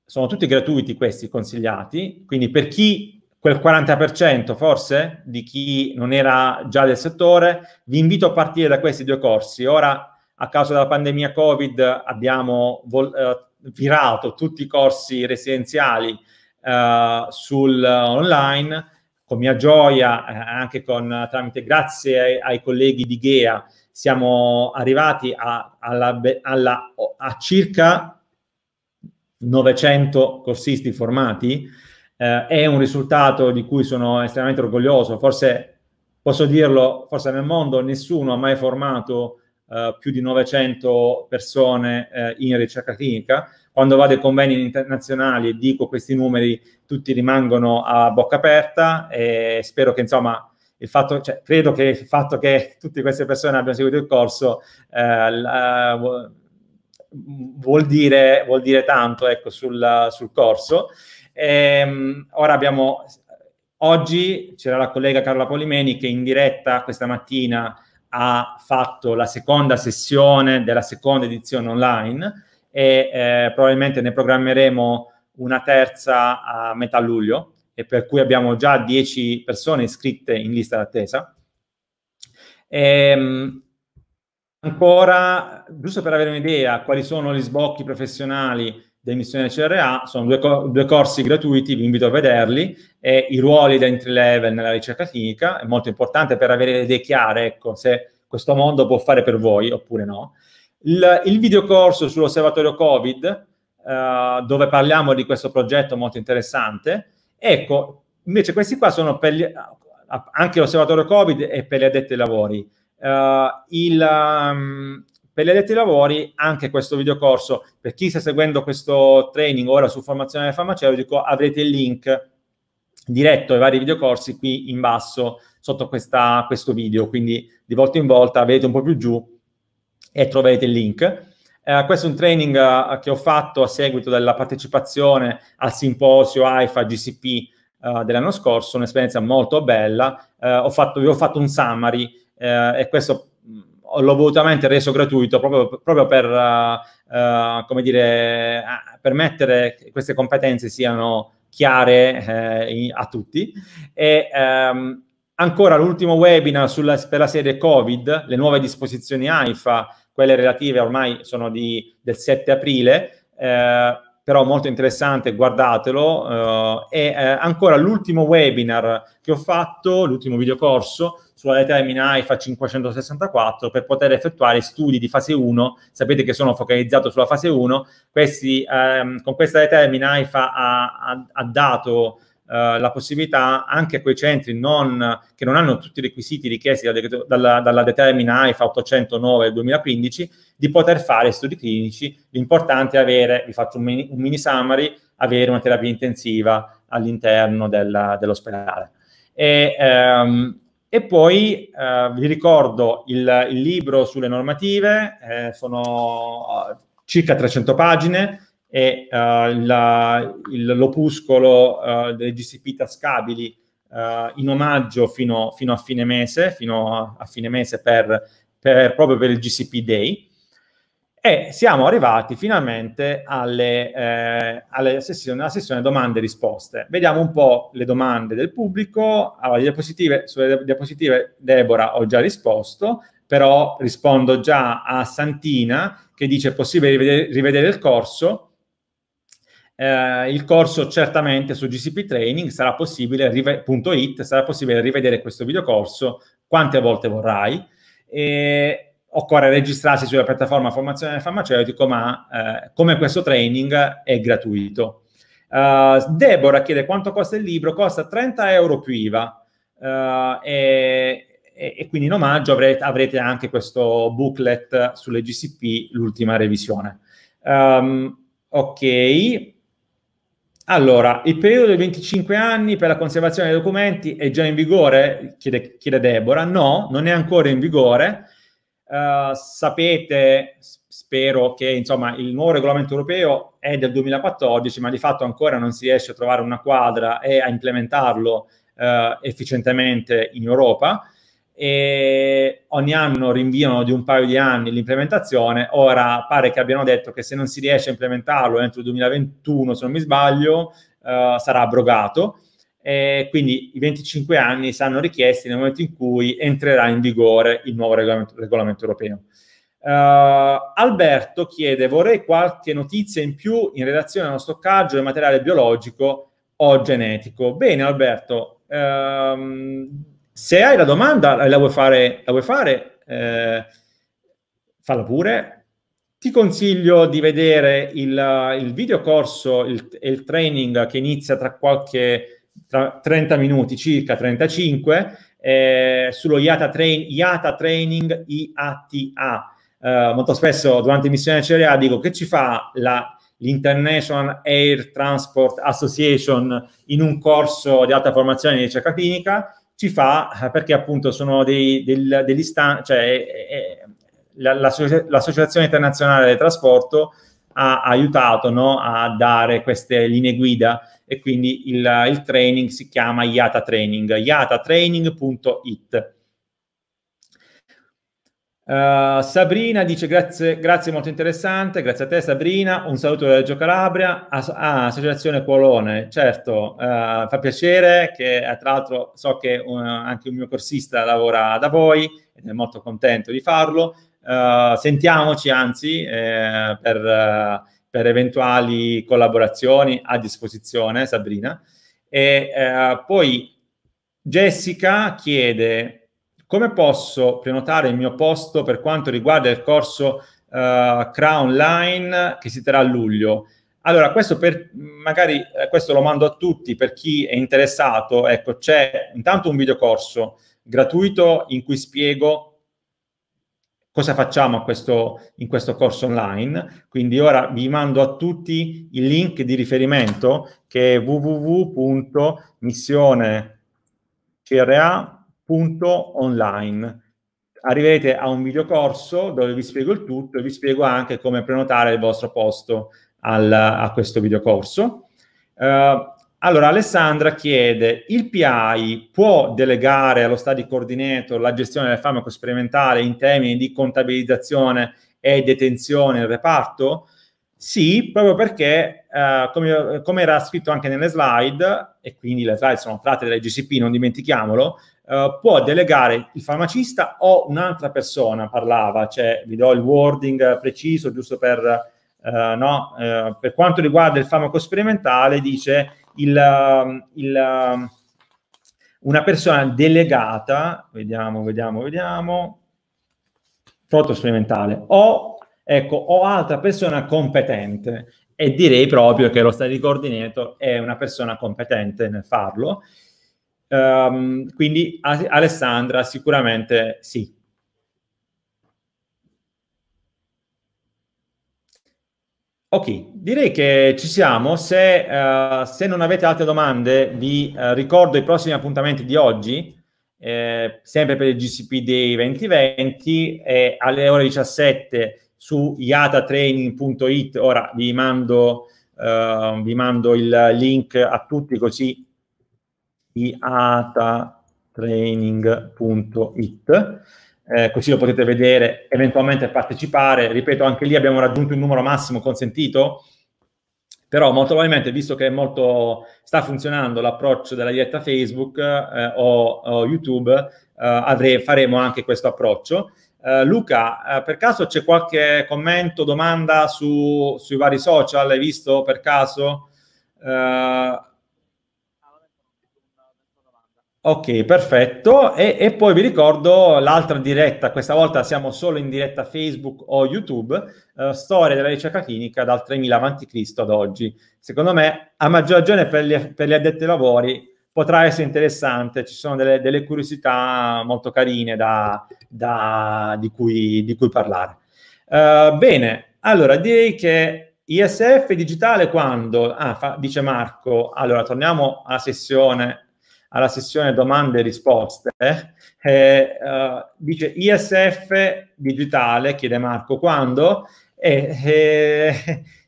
sono tutti gratuiti questi consigliati, quindi per chi quel 40% forse di chi non era già del settore. Vi invito a partire da questi due corsi. Ora, a causa della pandemia Covid, abbiamo vol- eh, virato tutti i corsi residenziali eh, sul uh, online, con mia gioia, eh, anche con, tramite grazie ai, ai, colleghi di Ghea, siamo arrivati a, alla, alla, a circa 900 corsisti formati eh, è un risultato di cui sono estremamente orgoglioso, forse posso dirlo, forse nel mondo nessuno ha mai formato eh, più di 900 persone eh, in ricerca clinica. Quando vado ai convegni internazionali e dico questi numeri, tutti rimangono a bocca aperta e spero che insomma il fatto, cioè, credo che il fatto che tutte queste persone abbiano seguito il corso eh, la, vuol, dire, vuol, dire, tanto ecco, sul, sul corso. Ehm, ora abbiamo, oggi c'era la collega Carla Polimeni che in diretta questa mattina ha fatto la seconda sessione della seconda edizione online e eh, probabilmente ne programmeremo una terza a metà luglio e per cui abbiamo già 10 persone iscritte in lista d'attesa. Ehm, ancora, giusto per avere un'idea, quali sono gli sbocchi professionali da emissione CRA, sono due, due, corsi gratuiti, vi invito a vederli, e i ruoli da entry level nella ricerca clinica è molto importante per avere le idee chiare, ecco, se questo mondo può fare per voi oppure no. Il, il videocorso sull'osservatorio Covid, eh, dove parliamo di questo progetto molto interessante, ecco, invece questi qua sono per gli, anche l'osservatorio Covid e per gli addetti ai lavori. Eh, il, um, per gli addetti ai lavori, anche questo videocorso, per chi sta seguendo questo training ora su formazione del farmaceutico, avrete il link diretto ai vari videocorsi qui in basso sotto questa, questo video. Quindi di volta in volta vedete un po' più giù e troverete il link. Eh, questo è un training eh, che ho fatto a seguito della partecipazione al simposio AIFA GCP eh, dell'anno scorso, un'esperienza molto bella. Eh, ho fatto, vi ho fatto un summary eh, e questo l'ho volutamente reso gratuito proprio, proprio per, uh, dire, permettere che queste competenze siano chiare eh, in, a tutti. E, um, ancora l'ultimo webinar sulla, per la serie Covid, le nuove disposizioni AIFA, quelle relative ormai sono di, del 7 aprile, eh, però molto interessante, guardatelo. Eh, e eh, ancora l'ultimo webinar che ho fatto, l'ultimo videocorso sulla determina MINA IFA 564 per poter effettuare studi di fase 1, sapete che sono focalizzato sulla fase 1, Questi, ehm, con questa determina MINA IFA ha, ha, ha dato eh, la possibilità anche a quei centri non, che non hanno tutti i requisiti richiesti dal, dalla, dalla determina IFA 809 del 2015 di poter fare studi clinici. L'importante è avere, vi faccio un mini, un mini summary, avere una terapia intensiva all'interno della, dell'ospedale. E, ehm, e poi eh, vi ricordo il, il, libro sulle normative, eh, sono eh, circa 300 pagine e eh, la, il, l'opuscolo eh, delle GCP tascabili in omaggio fino, fino, a fine mese, fino a, a fine mese per, per, proprio per il GCP Day. E siamo arrivati finalmente alle, eh, alla sessione, sessione domande e risposte. Vediamo un po' le domande del pubblico. Allora, diapositive, sulle diapositive Debora, ho già risposto, però rispondo già a Santina che dice è possibile rivedere, rivedere il corso. Eh, il corso certamente su GCP Training sarà possibile, rive- sarà possibile rivedere questo videocorso quante volte vorrai. E occorre registrarsi sulla piattaforma formazione del farmaceutico, ma eh, come questo training è gratuito. Uh, Deborah chiede quanto costa il libro, costa 30 euro più IVA uh, eh, e, e, e, quindi in omaggio avrete, avrete, anche questo booklet sulle GCP, l'ultima revisione. Um, ok. Allora, il periodo dei 25 anni per la conservazione dei documenti è già in vigore? Chiede, chiede Deborah. No, non è ancora in vigore eh, sapete, spero che insomma, il nuovo regolamento europeo è del 2014, ma di fatto ancora non si riesce a trovare una quadra e a implementarlo uh, efficientemente in Europa. E ogni anno rinviano di un paio di anni l'implementazione. Ora pare che abbiano detto che se non si riesce a implementarlo entro il 2021, se non mi sbaglio, uh, sarà abrogato eh, quindi i 25 anni saranno richiesti nel momento in cui entrerà in vigore il nuovo regolamento, regolamento europeo. Uh, Alberto chiede: Vorrei qualche notizia in più in relazione allo stoccaggio del materiale biologico o genetico. Bene, Alberto, ehm, se hai la domanda, la vuoi fare, la vuoi fare eh, falla pure. Ti consiglio di vedere il, il video corso e il, il, training che inizia tra qualche tra 30 minuti, circa 35, eh, sullo IATA, train, IATA Training IATA. Eh, molto spesso durante missione CRA dico che ci fa la, l'International Air Transport Association in un corso di alta formazione di ricerca clinica, ci fa eh, perché appunto sono dei, del, degli stanti, cioè è, eh, è, eh, la, l'associazione internazionale del trasporto ha aiutato no, a dare queste linee guida e quindi il, il training si chiama IATA Training, iatatraining.it. Uh, eh, Sabrina dice grazie, grazie, molto interessante, grazie a te Sabrina, un saluto da Reggio Calabria, ah, Associazione Cuolone, certo, uh, fa piacere che eh, tra l'altro so che un, anche un mio corsista lavora da voi ed è molto contento di farlo, eh, sentiamoci anzi eh, per, per, eventuali collaborazioni a disposizione, Sabrina. E eh, poi Jessica chiede come posso prenotare il mio posto per quanto riguarda il corso eh, Crown Line che si terrà a luglio. Allora, questo per, magari eh, questo lo mando a tutti per chi è interessato. Ecco, c'è intanto un videocorso gratuito in cui spiego cosa facciamo questo, in questo corso online. Quindi ora vi mando a tutti il link di riferimento che è www.missionecra.online. Arriverete a un videocorso dove vi spiego il tutto e vi spiego anche come prenotare il vostro posto al, a questo videocorso. Uh, allora, Alessandra chiede, il PI può delegare allo study coordinator la gestione del farmaco sperimentale in termini di contabilizzazione e detenzione del reparto? Sì, proprio perché, eh, come, come, era scritto anche nelle slide, e quindi le slide sono tratte dalle GCP, non dimentichiamolo, eh, può delegare il farmacista o un'altra persona, parlava, cioè vi do il wording preciso giusto per... Uh, no? uh, per quanto riguarda il farmaco sperimentale, dice il, um, il, um, una persona delegata, vediamo, vediamo, vediamo, foto sperimentale, o, ecco, o altra persona competente. E direi proprio che lo study coordinator è una persona competente nel farlo. Um, quindi Alessandra sicuramente sì, Ok, direi che ci siamo. Se, uh, se non avete altre domande, vi uh, ricordo i prossimi appuntamenti di oggi, eh, sempre per il GCP Day 2020, eh, alle ore 17 su iatatraining.it. Ora vi mando, uh, vi mando, il link a tutti così iatatraining.it eh, così lo potete vedere, eventualmente partecipare. Ripeto, anche lì abbiamo raggiunto il numero massimo consentito, però molto probabilmente, visto che è molto, sta funzionando l'approccio della diretta Facebook eh, o, o, YouTube, eh, avrei, faremo anche questo approccio. Eh, Luca, eh, per caso c'è qualche commento, domanda su, sui vari social? Hai visto per caso? Eh, Ok, perfetto. E, e, poi vi ricordo l'altra diretta, questa volta siamo solo in diretta Facebook o YouTube, eh, storia della ricerca clinica dal 3000 avanti Cristo ad oggi. Secondo me, a maggior ragione per gli, per gli addetti ai lavori, potrà essere interessante, ci sono delle, delle curiosità molto carine da, da, di, cui, di, cui, parlare. Eh, bene, allora direi che ISF digitale quando? Ah, fa, dice Marco, allora torniamo alla sessione alla sessione domande e risposte, eh, uh, dice ISF digitale, chiede Marco, quando? E, e,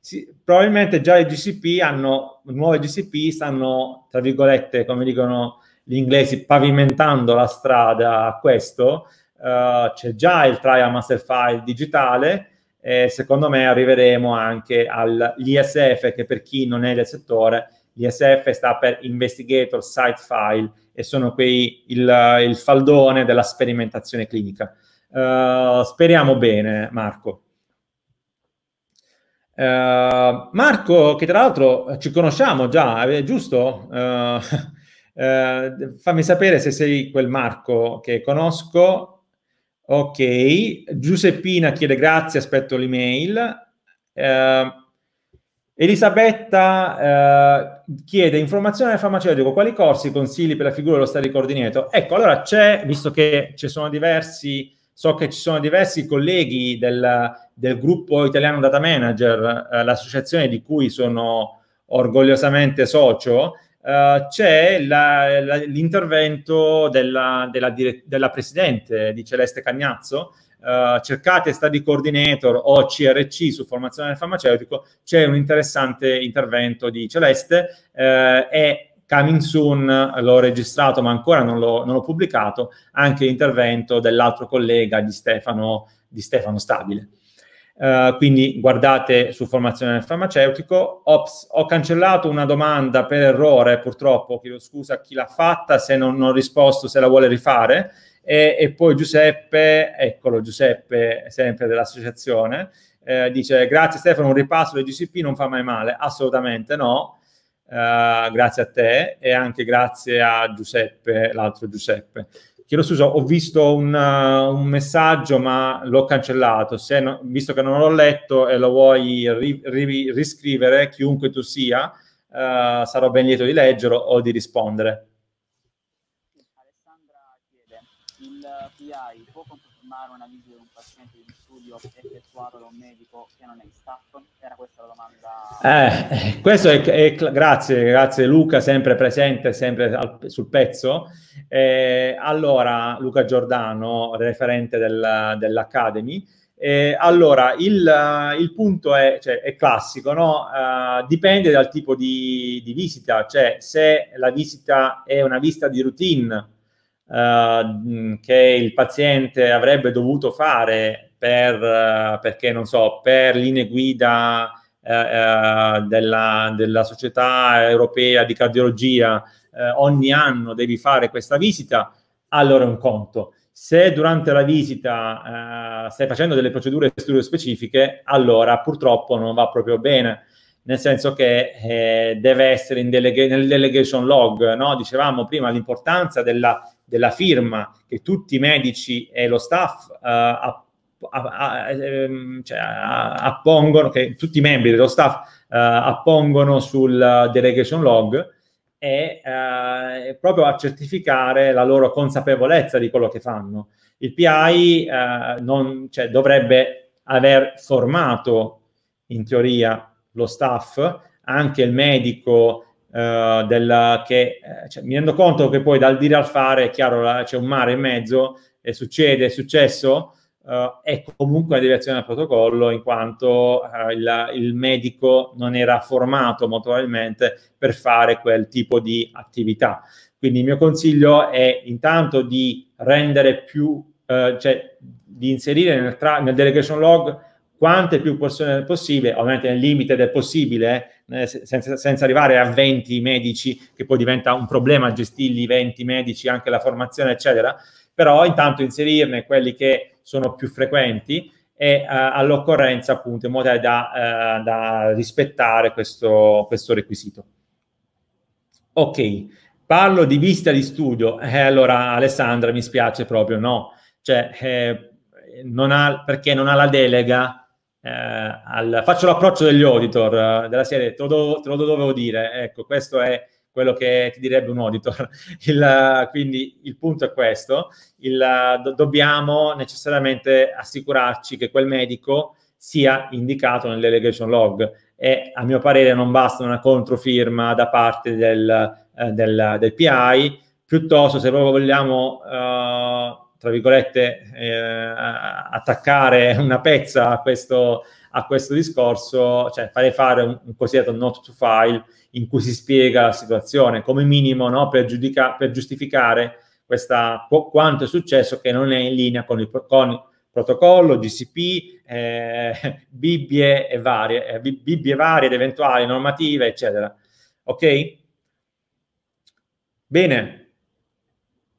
sì, probabilmente già i GCP hanno, nuove GCP stanno, tra virgolette, come dicono gli inglesi, pavimentando la strada a questo. Uh, c'è già il trial master file digitale, e secondo me arriveremo anche all'ISF che per chi non è del settore L'ISF sta per Investigator Site File e sono quei, il, il faldone della sperimentazione clinica. Uh, speriamo bene, Marco. Uh, Marco, che tra l'altro eh, ci conosciamo già, è giusto? Uh, fammi sapere se sei quel Marco che conosco. Ok, Giuseppina chiede grazie, aspetto l'email. Uh, Elisabetta eh, chiede informazione al farmacologico, quali corsi consigli per la figura dello stadio coordinato? Ecco, allora c'è, visto che ci sono diversi, so che ci sono diversi colleghi del, del gruppo italiano data manager, eh, l'associazione di cui sono orgogliosamente socio, eh, c'è la, la, l'intervento della, della, dire, della presidente di Celeste Cagnazzo, eh, cercate study coordinator o CRC su formazione del farmaceutico, c'è un interessante intervento di Celeste eh, e coming soon l'ho registrato ma ancora non l'ho, non l'ho pubblicato, anche l'intervento dell'altro collega di Stefano, di Stefano Stabile. Uh, quindi guardate su formazione del farmaceutico. Ho, ho, cancellato una domanda per errore, purtroppo, chiedo scusa a chi l'ha fatta se non ho risposto, se la vuole rifare. E, e poi Giuseppe, eccolo Giuseppe, sempre dell'associazione, eh, dice grazie Stefano, un ripasso del GCP non fa mai male, assolutamente no, eh, grazie a te e anche grazie a Giuseppe, l'altro Giuseppe. Chiedo scusa, ho visto un, uh, un messaggio ma l'ho cancellato, no, visto che non l'ho letto e lo vuoi ri, ri, riscrivere, chiunque tu sia, uh, sarò ben lieto di leggerlo o di rispondere. studio effettuato da un medico che non è in staff? Era questa la domanda. Eh, questo è, è, grazie, grazie Luca, sempre presente, sempre al, sul pezzo. Eh, allora, Luca Giordano, referente del, dell'Academy. Eh, allora, il, il, punto è, cioè, è classico, no? uh, dipende dal tipo di, di, visita, cioè se la visita è una visita di routine uh, che il paziente avrebbe dovuto fare per, eh, perché non so, per linee guida eh, eh, della, della, società europea di cardiologia eh, ogni anno devi fare questa visita, allora è un conto. Se durante la visita eh, stai facendo delle procedure di studio specifiche, allora purtroppo non va proprio bene, nel senso che eh, deve essere in delega- nel delegation log. No? Dicevamo prima l'importanza della, della firma che tutti i medici e lo staff eh, a, a, ehm, cioè, appongono, che tutti i membri dello staff eh, appongono sul eh, delegation log e eh, proprio a certificare la loro consapevolezza di quello che fanno. Il PI eh, non, cioè, dovrebbe aver formato in teoria lo staff, anche il medico eh, del, che eh, cioè, mi rendo conto che poi dal dire al fare è chiaro la, c'è un mare in mezzo e succede, è successo, Uh, è comunque una deviazione al protocollo in quanto uh, il, il, medico non era formato molto probabilmente per fare quel tipo di attività. Quindi il mio consiglio è intanto di rendere più, uh, cioè di inserire nel, tra- nel delegation log quante più persone possibile, ovviamente nel limite del possibile, senza, senza, arrivare a 20 medici, che poi diventa un problema gestirli 20 medici, anche la formazione, eccetera però intanto inserirne quelli che sono più frequenti e uh, all'occorrenza appunto in modo tale da, uh, da rispettare questo, questo, requisito. Ok, parlo di vista di studio, eh, allora Alessandra mi spiace proprio no, cioè eh, non ha, perché non ha la delega eh, al, faccio l'approccio degli auditor eh, della serie, te lo, do, te lo, dovevo dire, ecco, questo è quello che ti direbbe un auditor. Il, quindi il punto è questo, il, do, dobbiamo necessariamente assicurarci che quel medico sia indicato nel delegation log e a mio parere non basta una controfirma da parte del, eh, del, del PI, piuttosto se proprio vogliamo, eh, tra virgolette, eh, attaccare una pezza a questo, a questo discorso, cioè fare fare un, un cosiddetto not to file in cui si spiega la situazione, come minimo no? per, giudica- per giustificare questa, quanto è successo che non è in linea con il, con il protocollo, GCP, eh, Bibbie, e varie, eh, Bibbie varie ed eventuali normative, eccetera. Ok? Bene.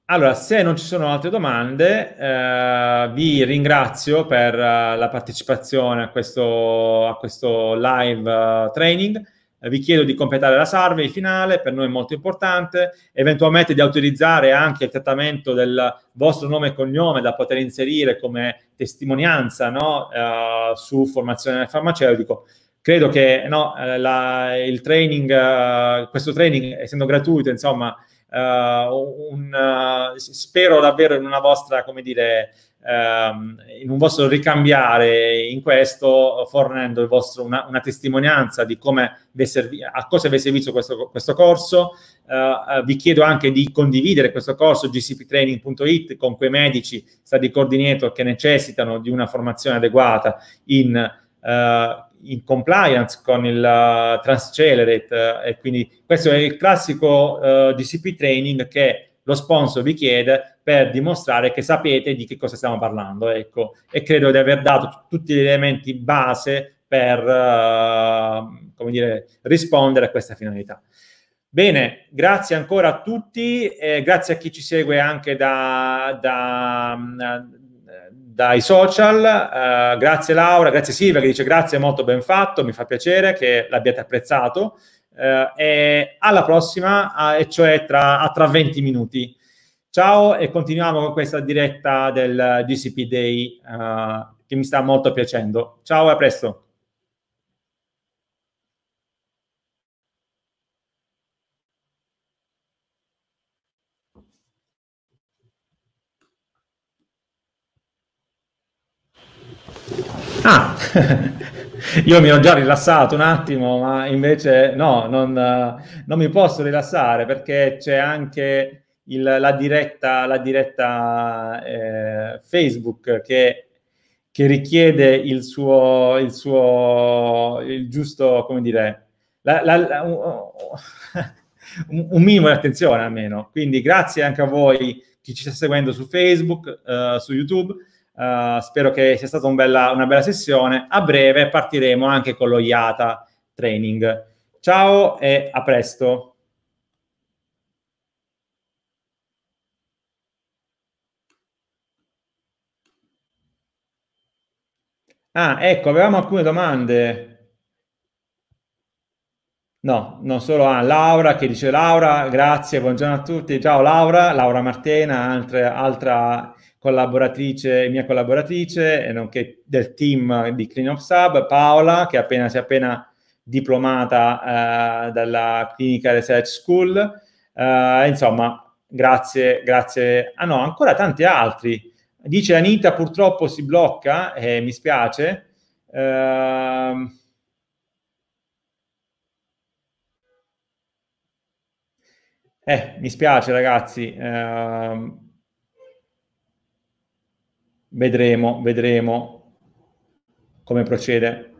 Allora, se non ci sono altre domande, eh, vi ringrazio per eh, la partecipazione a questo, a questo live eh, training eh, vi chiedo di completare la survey finale, per noi è molto importante, eventualmente di autorizzare anche il trattamento del vostro nome e cognome da poter inserire come testimonianza no? uh, su formazione nel farmaceutico. Credo che no, eh, la, il training, uh, questo training, essendo gratuito, insomma, uh, un, spero davvero in una vostra, come dire, Ehm, in un vostro ricambiare in questo, fornendo vostro, una, una, testimonianza di come servi, a cosa vi è servito questo, questo corso. Eh, eh vi chiedo anche di condividere questo corso gcptraining.it con quei medici, stati coordinator che necessitano di una formazione adeguata in, eh, in compliance con il uh, Transcelerate. Eh, e quindi questo è il classico uh, eh, GCP training che lo sponsor vi chiede per dimostrare che sapete di che cosa stiamo parlando. Ecco. E credo di aver dato tutti gli elementi base per uh, dire, rispondere a questa finalità. Bene, grazie ancora a tutti, eh, grazie a chi ci segue anche da, da, dai social, eh, grazie Laura, grazie Silvia che dice grazie, molto ben fatto, mi fa piacere che l'abbiate apprezzato. Eh, e alla prossima, eh, e cioè tra, tra 20 minuti. Ciao e continuiamo con questa diretta del GCP Day uh, che mi sta molto piacendo. Ciao e a presto. Ah, Io mi ero già rilassato un attimo, ma invece no, non, non mi posso rilassare perché c'è anche il, la diretta, la diretta eh, Facebook che, che, richiede il suo, il suo il giusto, come dire, la, la, un, un, minimo di attenzione almeno. Quindi grazie anche a voi chi ci sta seguendo su Facebook, eh, su YouTube Uh, spero che sia stata un bella, una bella sessione. A breve partiremo anche con lo IATA Training. Ciao e a presto. Ah, ecco, avevamo alcune domande. No, non solo a Laura che dice Laura, grazie, buongiorno a tutti. Ciao Laura, Laura Martena, altre, altra collaboratrice, mia collaboratrice, e nonché del team di Cleanup Sub, Paola, che appena, si è appena diplomata eh, dalla Clinical Research School. Eh, insomma, grazie, grazie. Ah no, ancora tanti altri. Dice Anita, purtroppo si blocca, eh, mi spiace. Ehm, eh, mi spiace ragazzi. Eh, Vedremo, vedremo come procede.